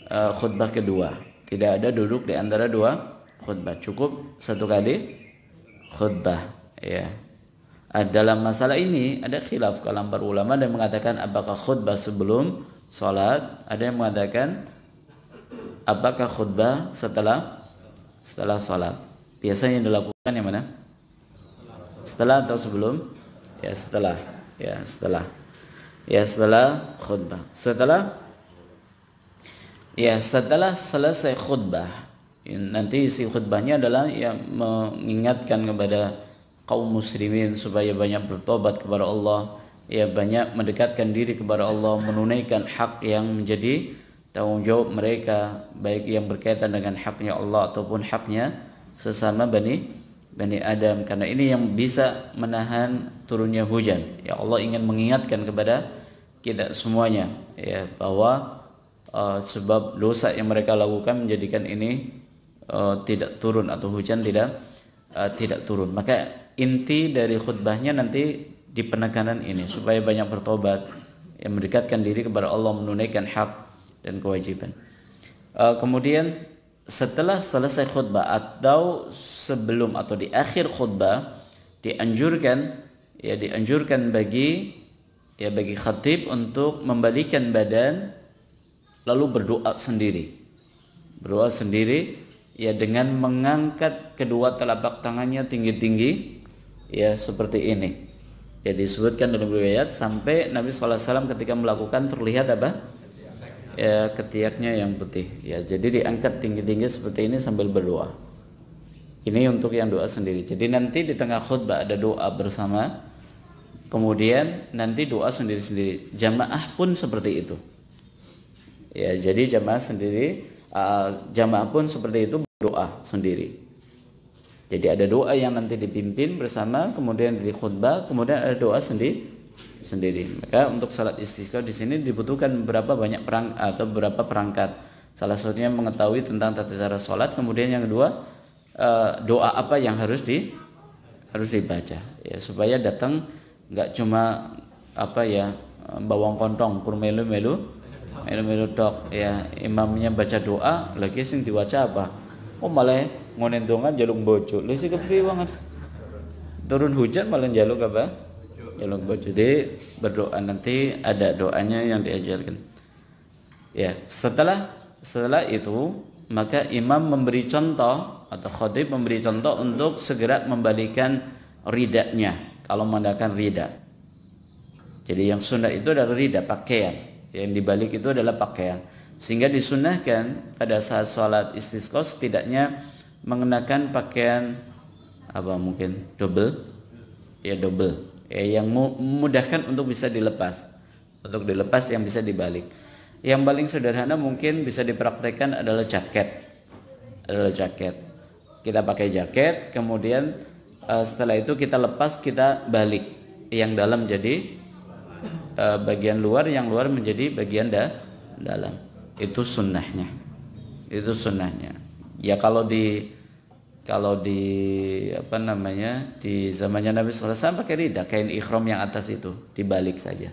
e, khutbah kedua. Tidak ada duduk di antara dua khutbah. Cukup satu kali khutbah. Ya. Ah, dalam masalah ini ada khilaf kalam para ulama dan mengatakan apakah khutbah sebelum salat, ada yang mengatakan apakah khutbah setelah setelah salat. Biasanya yang dilakukan yang mana? Setelah atau sebelum? Ya, setelah. Ya, setelah. Ya, setelah khutbah. Setelah Ya, setelah selesai khutbah, nanti isi khutbahnya adalah ya mengingatkan kepada kaum muslimin supaya banyak bertobat kepada Allah ya banyak mendekatkan diri kepada Allah menunaikan hak yang menjadi tanggung jawab mereka baik yang berkaitan dengan haknya Allah ataupun haknya sesama bani bani Adam karena ini yang bisa menahan turunnya hujan ya Allah ingin mengingatkan kepada kita semuanya ya bahwa uh, sebab dosa yang mereka lakukan menjadikan ini uh, tidak turun atau hujan tidak uh, tidak turun maka inti dari khutbahnya nanti di penekanan ini supaya banyak bertobat yang mendekatkan diri kepada Allah menunaikan hak dan kewajiban. Uh, kemudian setelah selesai khutbah atau sebelum atau di akhir khutbah dianjurkan ya dianjurkan bagi ya bagi khatib untuk membalikan badan lalu berdoa sendiri. Berdoa sendiri ya dengan mengangkat kedua telapak tangannya tinggi-tinggi ya seperti ini ya disebutkan dalam riwayat sampai Nabi SAW ketika melakukan terlihat apa ya ketiaknya yang putih ya jadi diangkat tinggi-tinggi seperti ini sambil berdoa ini untuk yang doa sendiri jadi nanti di tengah khutbah ada doa bersama kemudian nanti doa sendiri-sendiri jamaah pun seperti itu ya jadi jamaah sendiri uh, jamaah pun seperti itu doa sendiri jadi ada doa yang nanti dipimpin bersama, kemudian di khutbah, kemudian ada doa sendiri sendiri. Maka untuk salat istisqa di sini dibutuhkan berapa banyak perang atau berapa perangkat. Salah satunya mengetahui tentang tata cara salat, kemudian yang kedua eh, doa apa yang harus di harus dibaca ya supaya datang nggak cuma apa ya bawang kontong melu melu melu melu dok ya imamnya baca doa lagi sing diwaca apa oh malah ngonentongan jalung bojo lu sih banget turun hujan malah jaluk apa jalung bojo jadi berdoa nanti ada doanya yang diajarkan ya setelah setelah itu maka imam memberi contoh atau khotib memberi contoh untuk segera membalikan ridaknya kalau menggunakan ridak jadi yang sunnah itu adalah ridak pakaian yang dibalik itu adalah pakaian sehingga disunahkan pada saat sholat istisqos setidaknya mengenakan pakaian apa mungkin double ya double ya yang memudahkan untuk bisa dilepas untuk dilepas yang bisa dibalik yang paling sederhana mungkin bisa dipraktekkan adalah jaket adalah jaket kita pakai jaket kemudian uh, setelah itu kita lepas kita balik yang dalam jadi uh, bagian luar yang luar menjadi bagian da dalam itu sunnahnya itu sunnahnya Ya kalau di kalau di apa namanya di zamannya Nabi SAW pakai rida kain ikhrom yang atas itu dibalik saja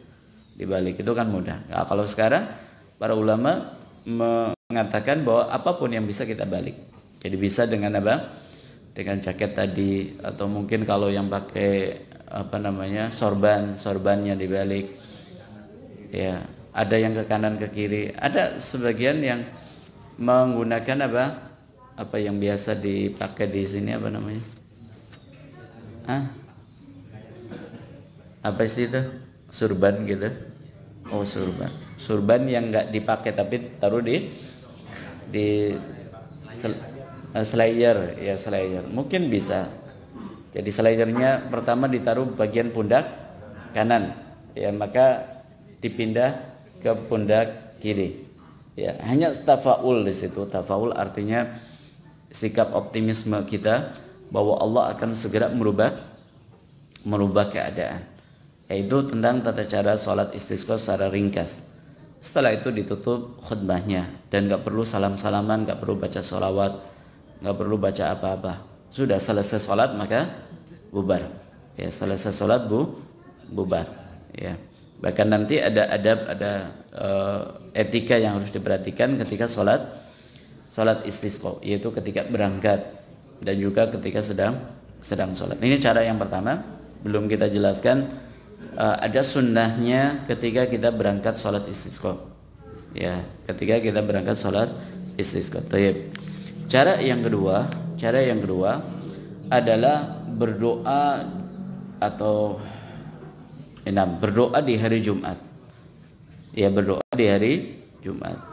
dibalik itu kan mudah. Nah, kalau sekarang para ulama mengatakan bahwa apapun yang bisa kita balik. Jadi bisa dengan apa? Dengan jaket tadi atau mungkin kalau yang pakai apa namanya sorban sorbannya dibalik. Ya ada yang ke kanan ke kiri. Ada sebagian yang menggunakan apa? apa yang biasa dipakai di sini apa namanya? Hah? Apa sih itu? Surban gitu. Oh, surban. Surban yang nggak dipakai tapi taruh di di eh, slayer ya slayer. Mungkin bisa. Jadi slayernya pertama ditaruh bagian pundak kanan. Ya, maka dipindah ke pundak kiri. Ya, hanya tafaul di situ. Tafaul artinya sikap optimisme kita bahwa Allah akan segera merubah merubah keadaan yaitu tentang tata cara sholat istisqa secara ringkas setelah itu ditutup khutbahnya dan gak perlu salam-salaman gak perlu baca sholawat gak perlu baca apa-apa sudah selesai sholat maka bubar ya selesai sholat bu bubar ya bahkan nanti ada adab ada uh, etika yang harus diperhatikan ketika sholat sholat istisqa yaitu ketika berangkat dan juga ketika sedang sedang sholat ini cara yang pertama belum kita jelaskan eh, ada sunnahnya ketika kita berangkat sholat istisqa ya ketika kita berangkat sholat istisqa Taib. cara yang kedua cara yang kedua adalah berdoa atau enam berdoa di hari Jumat ya berdoa di hari Jumat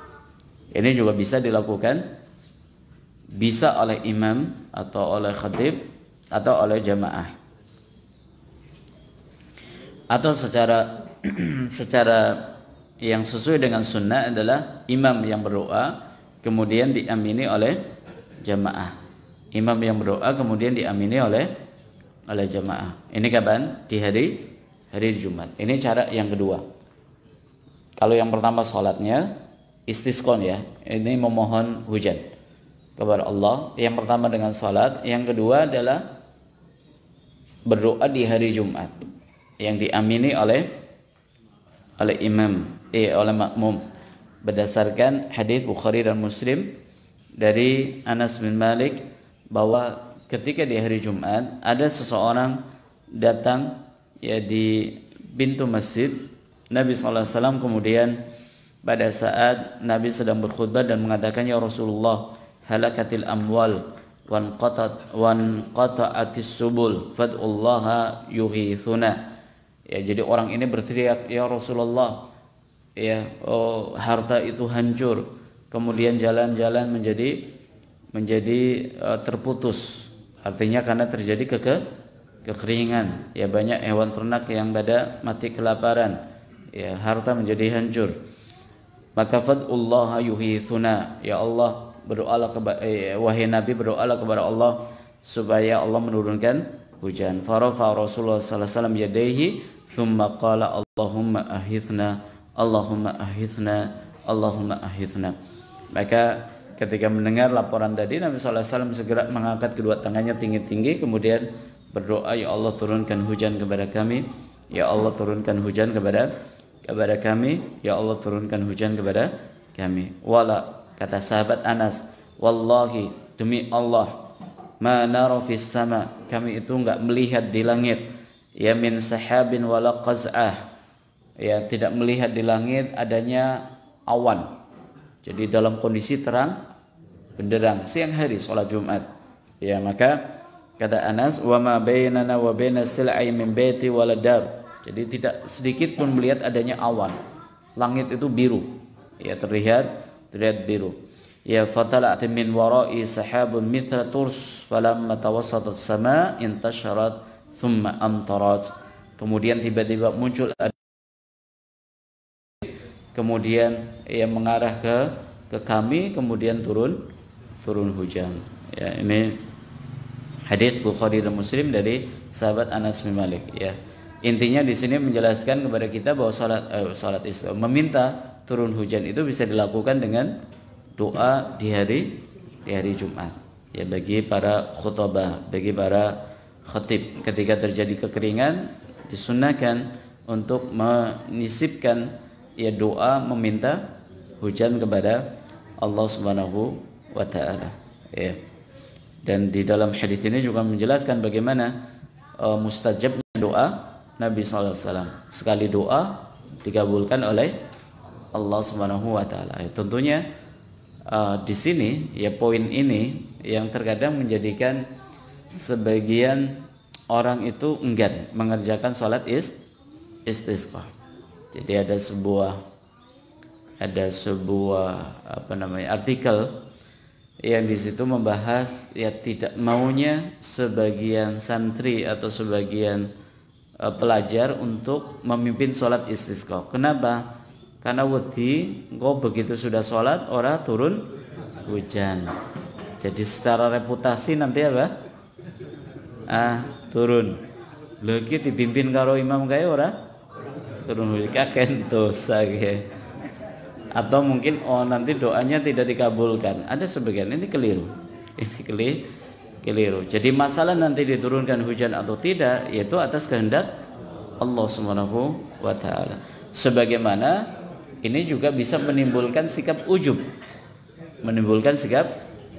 ini juga bisa dilakukan bisa oleh imam atau oleh khatib atau oleh jamaah atau secara (clears throat) secara yang sesuai dengan sunnah adalah imam yang berdoa kemudian diamini oleh jamaah imam yang berdoa kemudian diamini oleh oleh jamaah ini kapan di hari hari Jumat ini cara yang kedua kalau yang pertama sholatnya istiskon ya ini memohon hujan kepada Allah yang pertama dengan salat yang kedua adalah berdoa di hari Jumat yang diamini oleh oleh imam eh oleh makmum berdasarkan hadis Bukhari dan Muslim dari Anas bin Malik bahwa ketika di hari Jumat ada seseorang datang ya di pintu masjid Nabi SAW kemudian pada saat Nabi sedang berkhutbah dan mengatakan ya Rasulullah halakatil amwal wan qatat wan qata'atis subul fad'ullaha yughithuna ya jadi orang ini berteriak ya Rasulullah ya oh, harta itu hancur kemudian jalan-jalan menjadi menjadi uh, terputus artinya karena terjadi keke kekeringan ya banyak hewan ternak yang pada mati kelaparan ya harta menjadi hancur maka fadullah yuhithuna ya Allah berdoalah kepada eh, wahai Nabi berdoalah kepada Allah supaya Allah menurunkan hujan farafa Rasulullah sallallahu alaihi wasallam yadayhi thumma qala Allahumma ahithna Allahumma ahithna Allahumma ahithna maka ketika mendengar laporan tadi Nabi sallallahu alaihi wasallam segera mengangkat kedua tangannya tinggi-tinggi kemudian berdoa ya Allah turunkan hujan kepada kami ya Allah turunkan hujan kepada kepada kami, ya Allah turunkan hujan kepada kami. Wala kata sahabat Anas, wallahi demi Allah, ma naro fis sama, kami itu enggak melihat di langit ya min sahabin wala qaz'ah. Ya, tidak melihat di langit adanya awan. Jadi dalam kondisi terang benderang siang hari sholat Jumat. Ya, maka kata Anas, "Wa ma bainana wa bainas sil'i min baiti wala dar." Jadi tidak sedikit pun melihat adanya awan. Langit itu biru. Ya terlihat terlihat biru. Ya fatala'at min wara'i sahabun mithla turs falamma tawassatat sama intasharat thumma amtarat. Kemudian tiba-tiba muncul kemudian ia mengarah ke ke kami kemudian turun turun hujan. Ya ini hadis Bukhari dan Muslim dari sahabat Anas bin Malik ya. Intinya di sini menjelaskan kepada kita bahwa salat eh, salat Islam meminta turun hujan itu bisa dilakukan dengan doa di hari di hari Jumat. Ya bagi para khutbah, bagi para khatib ketika terjadi kekeringan disunahkan untuk menisipkan ya doa meminta hujan kepada Allah Subhanahu wa taala. Ya. Dan di dalam hadis ini juga menjelaskan bagaimana uh, mustajabnya doa Nabi SAW. Sekali doa dikabulkan oleh Allah Subhanahu wa taala. Ya, tentunya uh, di sini ya poin ini yang terkadang menjadikan sebagian orang itu enggan mengerjakan sholat is istisqa. Jadi ada sebuah ada sebuah apa namanya artikel yang di situ membahas ya tidak maunya sebagian santri atau sebagian Eh, pelajar untuk memimpin sholat istisqa. Kenapa? Karena wedi engkau begitu sudah sholat orang turun hujan. Jadi secara reputasi nanti apa? Ah turun. Lagi dipimpin karo imam kayak ora turun hujan kakek dosa Atau mungkin oh nanti doanya tidak dikabulkan. Ada sebagian ini keliru. Ini keliru keliru. Jadi masalah nanti diturunkan hujan atau tidak yaitu atas kehendak Allah Subhanahu wa taala. Sebagaimana ini juga bisa menimbulkan sikap ujub. Menimbulkan sikap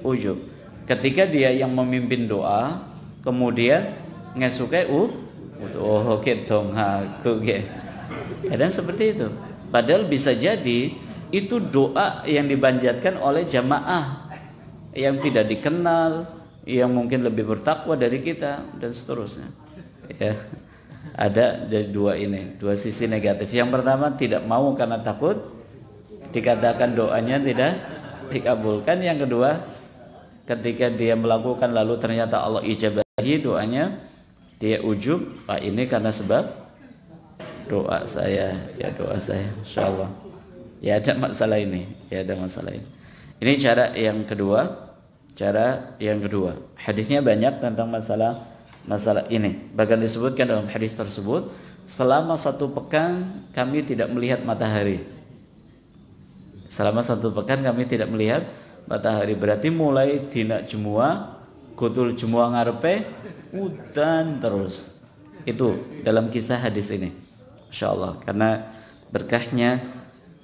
ujub. Ketika dia yang memimpin doa, kemudian ngesukai u, oh dong aku Kadang seperti itu. Padahal bisa jadi itu doa yang dibanjatkan oleh jamaah yang tidak dikenal, yang mungkin lebih bertakwa dari kita dan seterusnya ya ada dari dua ini dua sisi negatif yang pertama tidak mau karena takut dikatakan doanya tidak dikabulkan yang kedua ketika dia melakukan lalu ternyata Allah ijabahi doanya dia ujub pak ini karena sebab doa saya ya doa saya Allah ya ada masalah ini ya ada masalah ini ini cara yang kedua Cara yang kedua, hadisnya banyak tentang masalah masalah ini. Bahkan disebutkan dalam hadis tersebut, selama satu pekan kami tidak melihat matahari. Selama satu pekan kami tidak melihat matahari. Berarti mulai dina jemua, kutul jemua ngarepe, hutan terus. Itu dalam kisah hadis ini. Insya Allah, karena berkahnya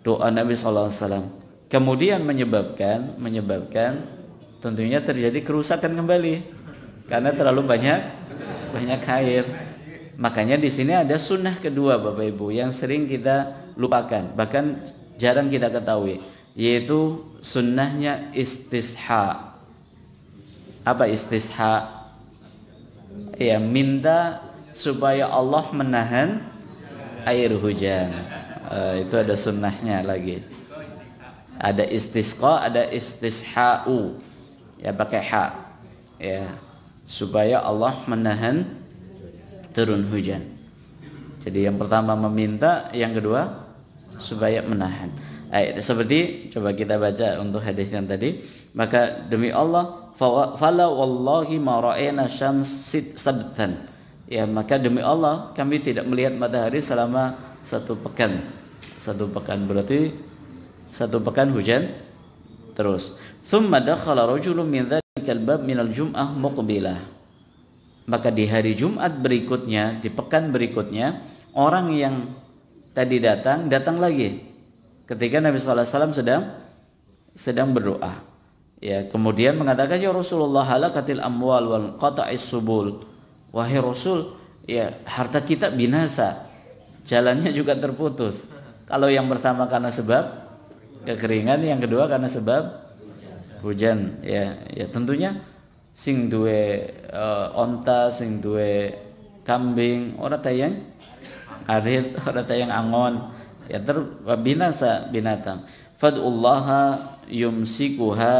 doa Nabi SAW. Kemudian menyebabkan, menyebabkan tentunya terjadi kerusakan kembali karena terlalu banyak banyak air. Makanya di sini ada sunnah kedua Bapak Ibu yang sering kita lupakan, bahkan jarang kita ketahui, yaitu sunnahnya istisha. Apa istisha? Ya, minta supaya Allah menahan air hujan. Uh, itu ada sunnahnya lagi. Ada istisqa, ada istisha'u ya pakai ha ya supaya Allah menahan turun hujan jadi yang pertama meminta yang kedua supaya menahan Ayat, seperti coba kita baca untuk hadis yang tadi maka demi Allah fala wallahi ma ra'ayna syamsid sabtan ya maka demi Allah kami tidak melihat matahari selama satu pekan satu pekan berarti satu pekan hujan terus Thumma dakhala rajulun min minal jum'ah muqbilah. Maka di hari Jumat berikutnya, di pekan berikutnya, orang yang tadi datang datang lagi ketika Nabi SAW sedang sedang berdoa. Ya, kemudian mengatakan ya Rasulullah halakatil amwal wal qata'is subul. Wahai Rasul, ya harta kita binasa. Jalannya juga terputus. Kalau yang pertama karena sebab kekeringan, yang kedua karena sebab hujan ya ya tentunya sing duwe uh, onta sing duwe kambing ora tayang arit (laughs) ora tayang angon ya ter binasa binatang fadullah yumsikuha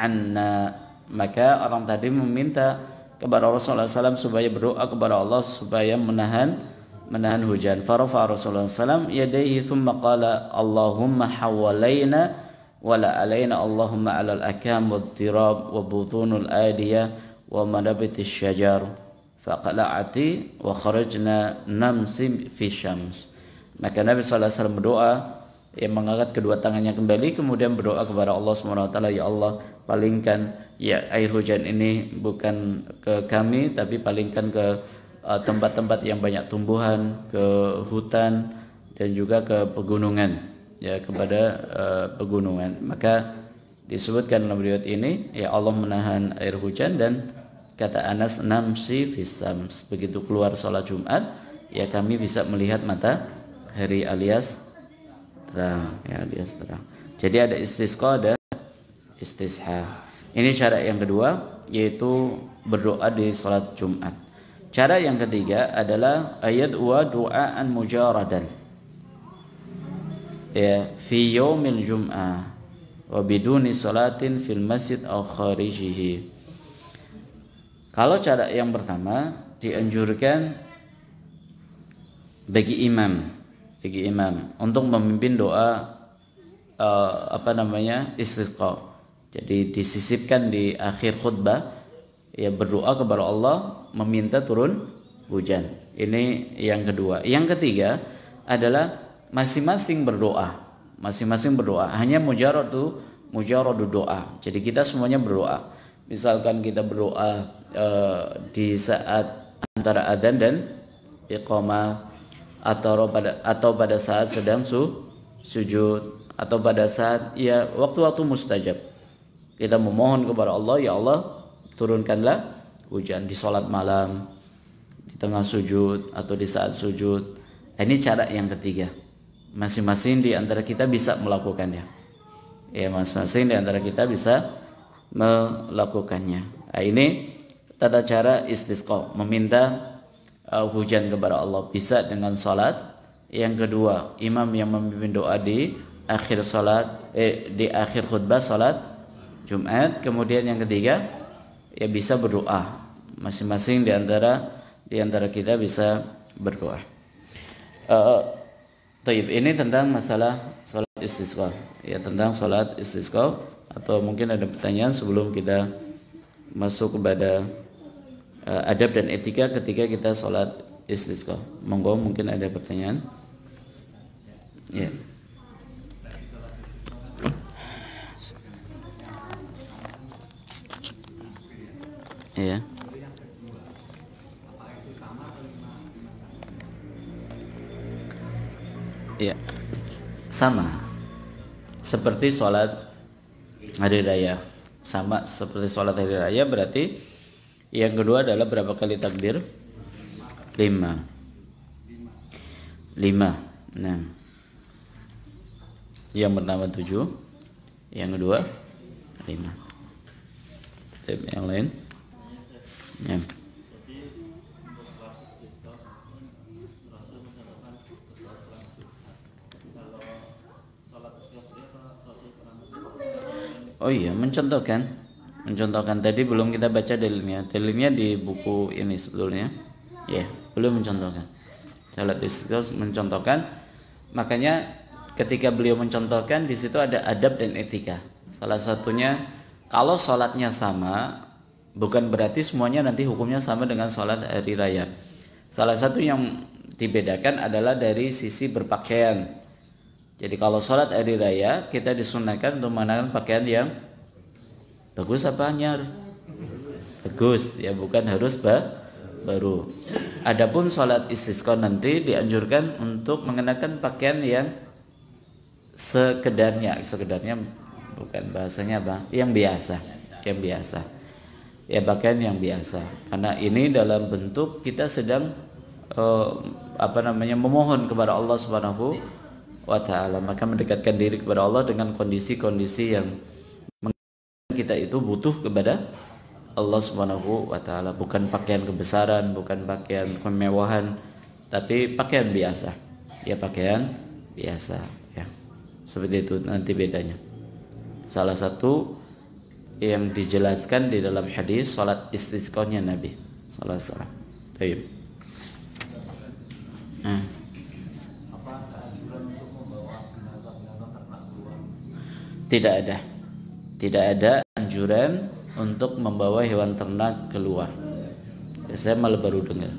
anna maka orang tadi meminta kepada Rasulullah SAW supaya berdoa kepada Allah supaya menahan menahan hujan. Farafa Rasulullah SAW yadaihi thumma qala Allahumma hawalaina ولا علينا اللهم على الأكام والضراب وبطون الآلية ومنبت الشجر فقلعت وخرجنا نمسي في الشمس maka Nabi SAW berdoa yang mengangkat kedua tangannya kembali kemudian berdoa kepada Allah SWT ya Allah palingkan ya air hujan ini bukan ke kami tapi palingkan ke uh, tempat -tempat yang banyak tumbuhan ke hutan dan juga ke pegunungan ya kepada uh, pegunungan maka disebutkan dalam riwayat ini ya Allah menahan air hujan dan kata Anas namsi fisams begitu keluar sholat Jumat ya kami bisa melihat mata hari alias terang ya alias terang jadi ada istisqa ada istisha ini cara yang kedua yaitu berdoa di sholat Jumat cara yang ketiga adalah ayat wa an mujaradan ya fi yaumil jum'ah wa biduni salatin fil masjid aw kharijihi. Kalau cara yang pertama dianjurkan bagi imam, bagi imam untuk memimpin doa uh, apa namanya? istisqa. Jadi disisipkan di akhir khutbah ya berdoa kepada Allah meminta turun hujan. Ini yang kedua. Yang ketiga adalah masing-masing berdoa, masing-masing berdoa. Hanya mujarad tuh mujarad doa. Jadi kita semuanya berdoa. Misalkan kita berdoa uh, di saat antara adzan dan iqamah atau pada atau pada saat sedang su, sujud atau pada saat ya waktu-waktu mustajab. Kita memohon kepada Allah, ya Allah, turunkanlah hujan di salat malam, di tengah sujud atau di saat sujud. Ini cara yang ketiga masing-masing di antara kita bisa melakukannya ya masing-masing di antara kita bisa melakukannya nah, ini tata cara istisqa meminta uh, hujan kepada Allah bisa dengan salat yang kedua imam yang memimpin doa di akhir salat eh, di akhir khutbah salat Jumat kemudian yang ketiga ya bisa berdoa masing-masing di antara di antara kita bisa berdoa uh, Taib ini tentang masalah sholat istisqa ya tentang sholat istisqa atau mungkin ada pertanyaan sebelum kita masuk kepada uh, adab dan etika ketika kita sholat istisqa monggo mungkin ada pertanyaan ya yeah. yeah. Iya. Sama. Seperti sholat hari raya. Sama seperti sholat hari raya berarti yang kedua adalah berapa kali takbir? Lima. Lima. Enam. Yang pertama tujuh. Yang kedua lima. Yang lain. Ya. Oh iya, mencontohkan. Mencontohkan tadi belum kita baca dalilnya. Dalilnya di buku ini sebetulnya. Ya, yeah, belum mencontohkan. Salat diskus mencontohkan. Makanya ketika beliau mencontohkan di situ ada adab dan etika. Salah satunya kalau solatnya sama bukan berarti semuanya nanti hukumnya sama dengan salat hari raya. Salah satu yang dibedakan adalah dari sisi berpakaian. Jadi kalau sholat hari raya kita disunahkan untuk mengenakan pakaian yang bagus apa anyar? Bagus ya bukan harus ba baru. Adapun sholat istisqa nanti dianjurkan untuk mengenakan pakaian yang sekedarnya, sekedarnya bukan bahasanya apa? Yang biasa, yang biasa. Ya pakaian yang biasa. Karena ini dalam bentuk kita sedang uh, apa namanya memohon kepada Allah Subhanahu wa taala maka mendekatkan diri kepada Allah dengan kondisi-kondisi yang kita itu butuh kepada Allah Subhanahu wa taala bukan pakaian kebesaran, bukan pakaian kemewahan, tapi pakaian biasa. Ya pakaian biasa ya. Seperti itu nanti bedanya. Salah satu yang dijelaskan di dalam hadis salat istisqonya Nabi salat alaihi Baik. Nah. tidak ada tidak ada anjuran untuk membawa hewan ternak keluar saya malah baru dengar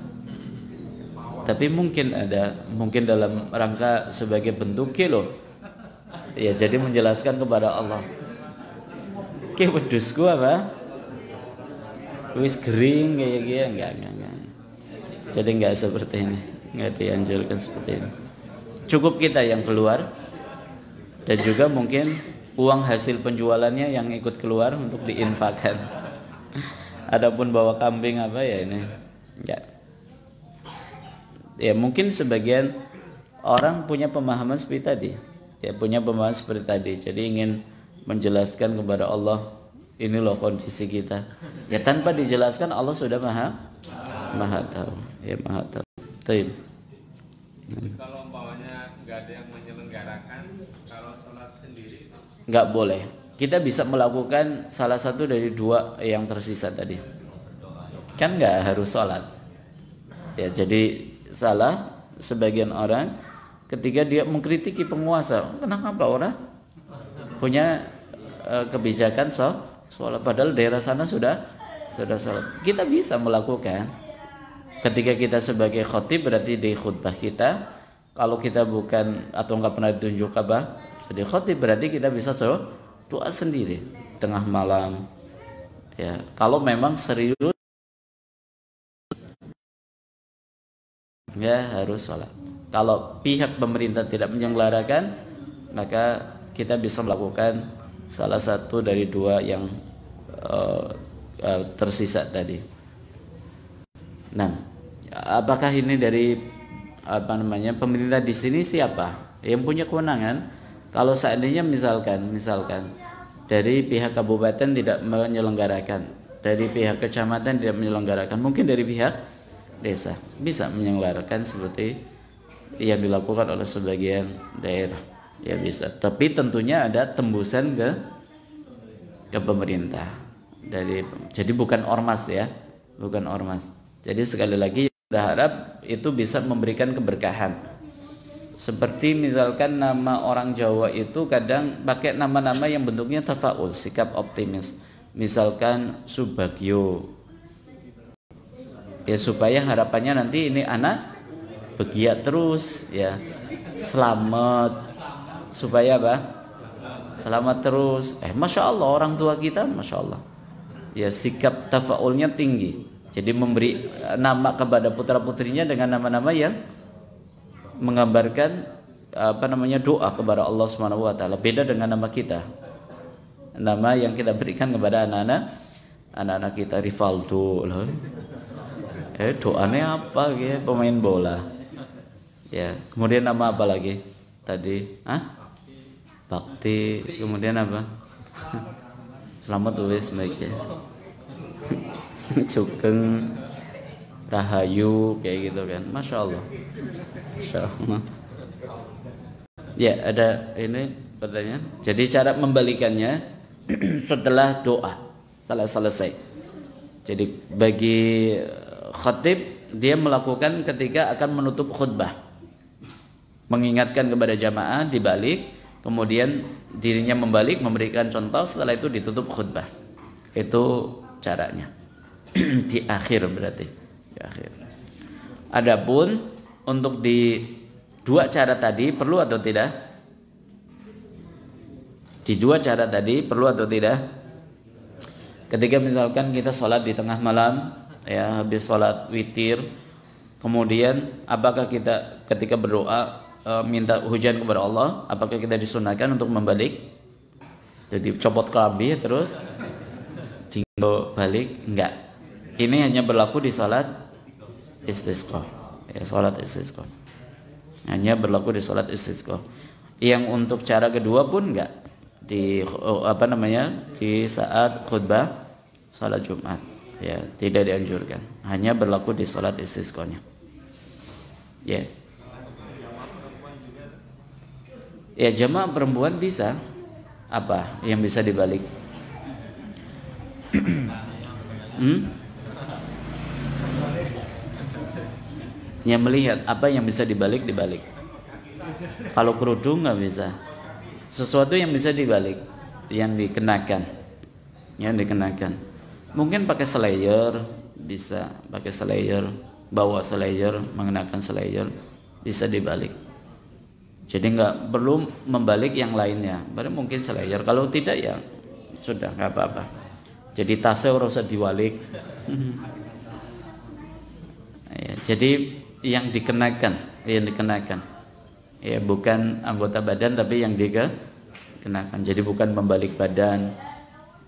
tapi mungkin ada mungkin dalam rangka sebagai bentuk kilo ya jadi menjelaskan kepada Allah ke wedus gua apa wis kering, kayak gini ya, ya. enggak enggak enggak jadi enggak seperti ini enggak dianjurkan seperti ini cukup kita yang keluar dan juga mungkin uang hasil penjualannya yang ikut keluar untuk diinfakkan. Adapun bawa kambing apa ya ini? Ya. Ya mungkin sebagian orang punya pemahaman seperti tadi. Ya punya pemahaman seperti tadi. Jadi ingin menjelaskan kepada Allah ini loh kondisi kita. Ya tanpa dijelaskan Allah sudah maha maha tahu. Ya maha tahu. Kalau umpamanya nggak ada yang nggak boleh kita bisa melakukan salah satu dari dua yang tersisa tadi kan nggak harus sholat ya jadi salah sebagian orang ketika dia mengkritiki penguasa kenapa orang punya uh, kebijakan so sholat padahal daerah sana sudah sudah sholat kita bisa melakukan ketika kita sebagai khotib berarti di khutbah kita kalau kita bukan atau nggak pernah ditunjuk apa jadi khotib berarti kita bisa doa sendiri tengah malam. Ya, kalau memang serius ya harus sholat. Kalau pihak pemerintah tidak menyelenggarakan, maka kita bisa melakukan salah satu dari dua yang uh, uh, tersisa tadi. Nah, apakah ini dari apa namanya pemerintah di sini siapa yang punya kewenangan? Kalau seandainya misalkan, misalkan dari pihak kabupaten tidak menyelenggarakan, dari pihak kecamatan tidak menyelenggarakan, mungkin dari pihak desa bisa menyelenggarakan seperti yang dilakukan oleh sebagian daerah. Ya bisa, tapi tentunya ada tembusan ke ke pemerintah. Dari jadi bukan ormas ya, bukan ormas. Jadi sekali lagi berharap itu bisa memberikan keberkahan seperti misalkan nama orang Jawa itu kadang pakai nama-nama yang bentuknya tafaul, sikap optimis. Misalkan Subagyo. Ya supaya harapannya nanti ini anak begiat terus ya. Selamat supaya apa? Selamat terus. Eh Masya Allah orang tua kita Masya Allah. Ya sikap tafaulnya tinggi. Jadi memberi nama kepada putra putrinya dengan nama-nama yang menggambarkan apa namanya doa kepada Allah Subhanahu wa taala beda dengan nama kita. Nama yang kita berikan kepada anak-anak anak-anak kita Rivaldo loh. Eh doanya apa ya pemain bola. Ya, kemudian nama apa lagi? Tadi, ah? Bakti, kemudian apa? Selamat wis ya. Cukeng (laughs) Rahayu kayak gitu kan. Masya Allah. Insyaallah. Ya, ada ini pertanyaan. Jadi cara membalikannya (clears throat) setelah doa setelah selesai. Jadi bagi eh, khatib dia melakukan ketika akan menutup khutbah. Mengingatkan kepada jamaah dibalik, kemudian dirinya membalik memberikan contoh setelah itu ditutup khutbah. Itu caranya. (clears throat) di akhir berarti. Di akhir. Adapun untuk di dua cara tadi perlu atau tidak? Di dua cara tadi perlu atau tidak? Ketika misalkan kita sholat di tengah malam, ya habis sholat witir, kemudian apakah kita ketika berdoa e, minta hujan kepada Allah, apakah kita disunahkan untuk membalik? Jadi copot kelambi terus jinggo balik enggak. Ini hanya berlaku di sholat istisqa ya, sholat istisqa hanya berlaku di sholat istisqa yang untuk cara kedua pun enggak di oh, apa namanya di saat khutbah sholat Jumat ya tidak dianjurkan hanya berlaku di sholat istisqonya ya ya jemaah perempuan bisa apa yang bisa dibalik (clears throat) hmm? yang melihat apa yang bisa dibalik dibalik kalau kerudung nggak bisa sesuatu yang bisa dibalik yang dikenakan yang dikenakan mungkin pakai selayer bisa pakai selayer bawa selayer mengenakan selayer bisa dibalik jadi nggak perlu membalik yang lainnya baru mungkin selayer, kalau tidak ya sudah nggak apa-apa jadi tasnya harus diwalik (laughs) iya, jadi yang dikenakan yang dikenakan ya bukan anggota badan tapi yang dikenakan jadi bukan membalik badan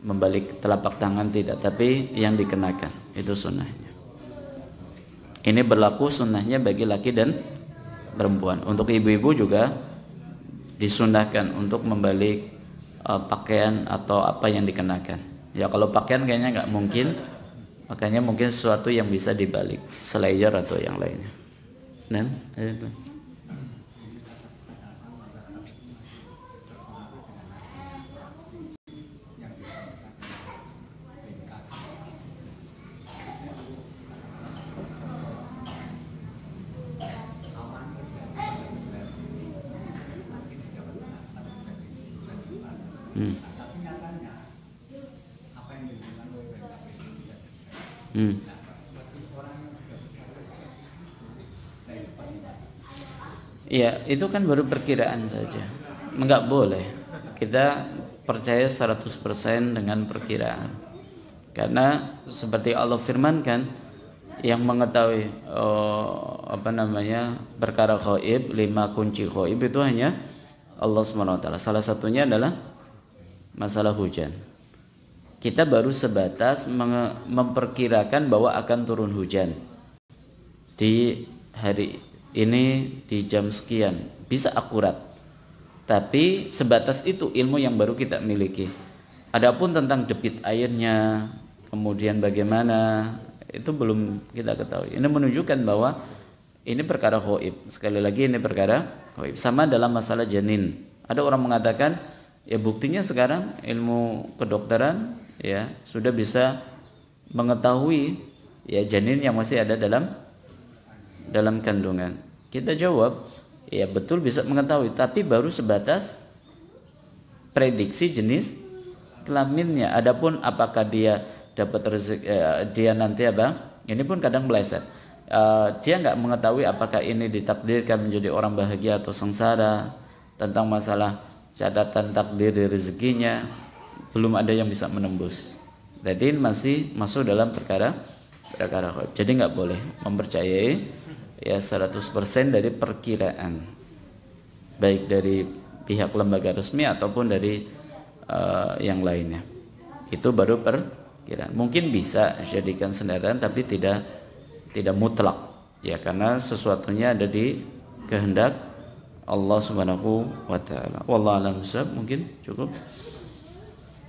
membalik telapak tangan tidak tapi yang dikenakan itu sunnahnya ini berlaku sunnahnya bagi laki dan perempuan untuk ibu-ibu juga disunahkan untuk membalik uh, pakaian atau apa yang dikenakan ya kalau pakaian kayaknya nggak mungkin makanya mungkin sesuatu yang bisa dibalik selayer atau yang lainnya ហ្នឹងอืมอืม Iya, itu kan baru perkiraan saja. Enggak boleh. Kita percaya 100% dengan perkiraan. Karena seperti Allah firmankan, yang mengetahui oh, apa namanya perkara khaib lima kunci khaib itu hanya Allah swt salah satunya adalah masalah hujan kita baru sebatas memperkirakan bahwa akan turun hujan di hari ini di jam sekian bisa akurat tapi sebatas itu ilmu yang baru kita miliki adapun tentang debit airnya kemudian bagaimana itu belum kita ketahui ini menunjukkan bahwa ini perkara hoib sekali lagi ini perkara hoib sama dalam masalah janin ada orang mengatakan ya buktinya sekarang ilmu kedokteran ya sudah bisa mengetahui ya janin yang masih ada dalam dalam kandungan? Kita jawab, ya betul bisa mengetahui, tapi baru sebatas prediksi jenis kelaminnya. Adapun apakah dia dapat rezeki, eh, dia nanti apa? Ini pun kadang meleset. Eh, dia nggak mengetahui apakah ini ditakdirkan menjadi orang bahagia atau sengsara tentang masalah catatan takdir di rezekinya belum ada yang bisa menembus jadi masih masuk dalam perkara perkara jadi nggak boleh mempercayai ya 100% dari perkiraan baik dari pihak lembaga resmi ataupun dari uh, yang lainnya itu baru perkiraan mungkin bisa dijadikan sendirian tapi tidak tidak mutlak ya karena sesuatunya ada di kehendak Allah Subhanahu wa taala. Wallahu alam mungkin cukup.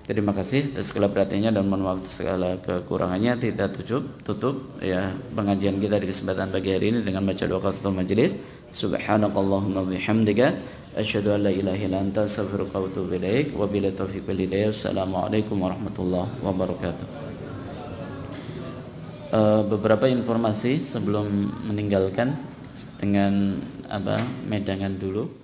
Terima kasih atas segala perhatiannya dan mohon maaf segala kekurangannya. Tidak tutup, tutup ya pengajian kita di kesempatan pagi hari ini dengan baca doa kafatul majelis. Subhanakallahumma bihamdika asyhadu an la ilaha illa anta astaghfiruka wa atubu ilaik. Wa taufiq wal hidayah. Assalamualaikum warahmatullahi wabarakatuh. Eh, beberapa informasi sebelum meninggalkan dengan apa medangan dulu.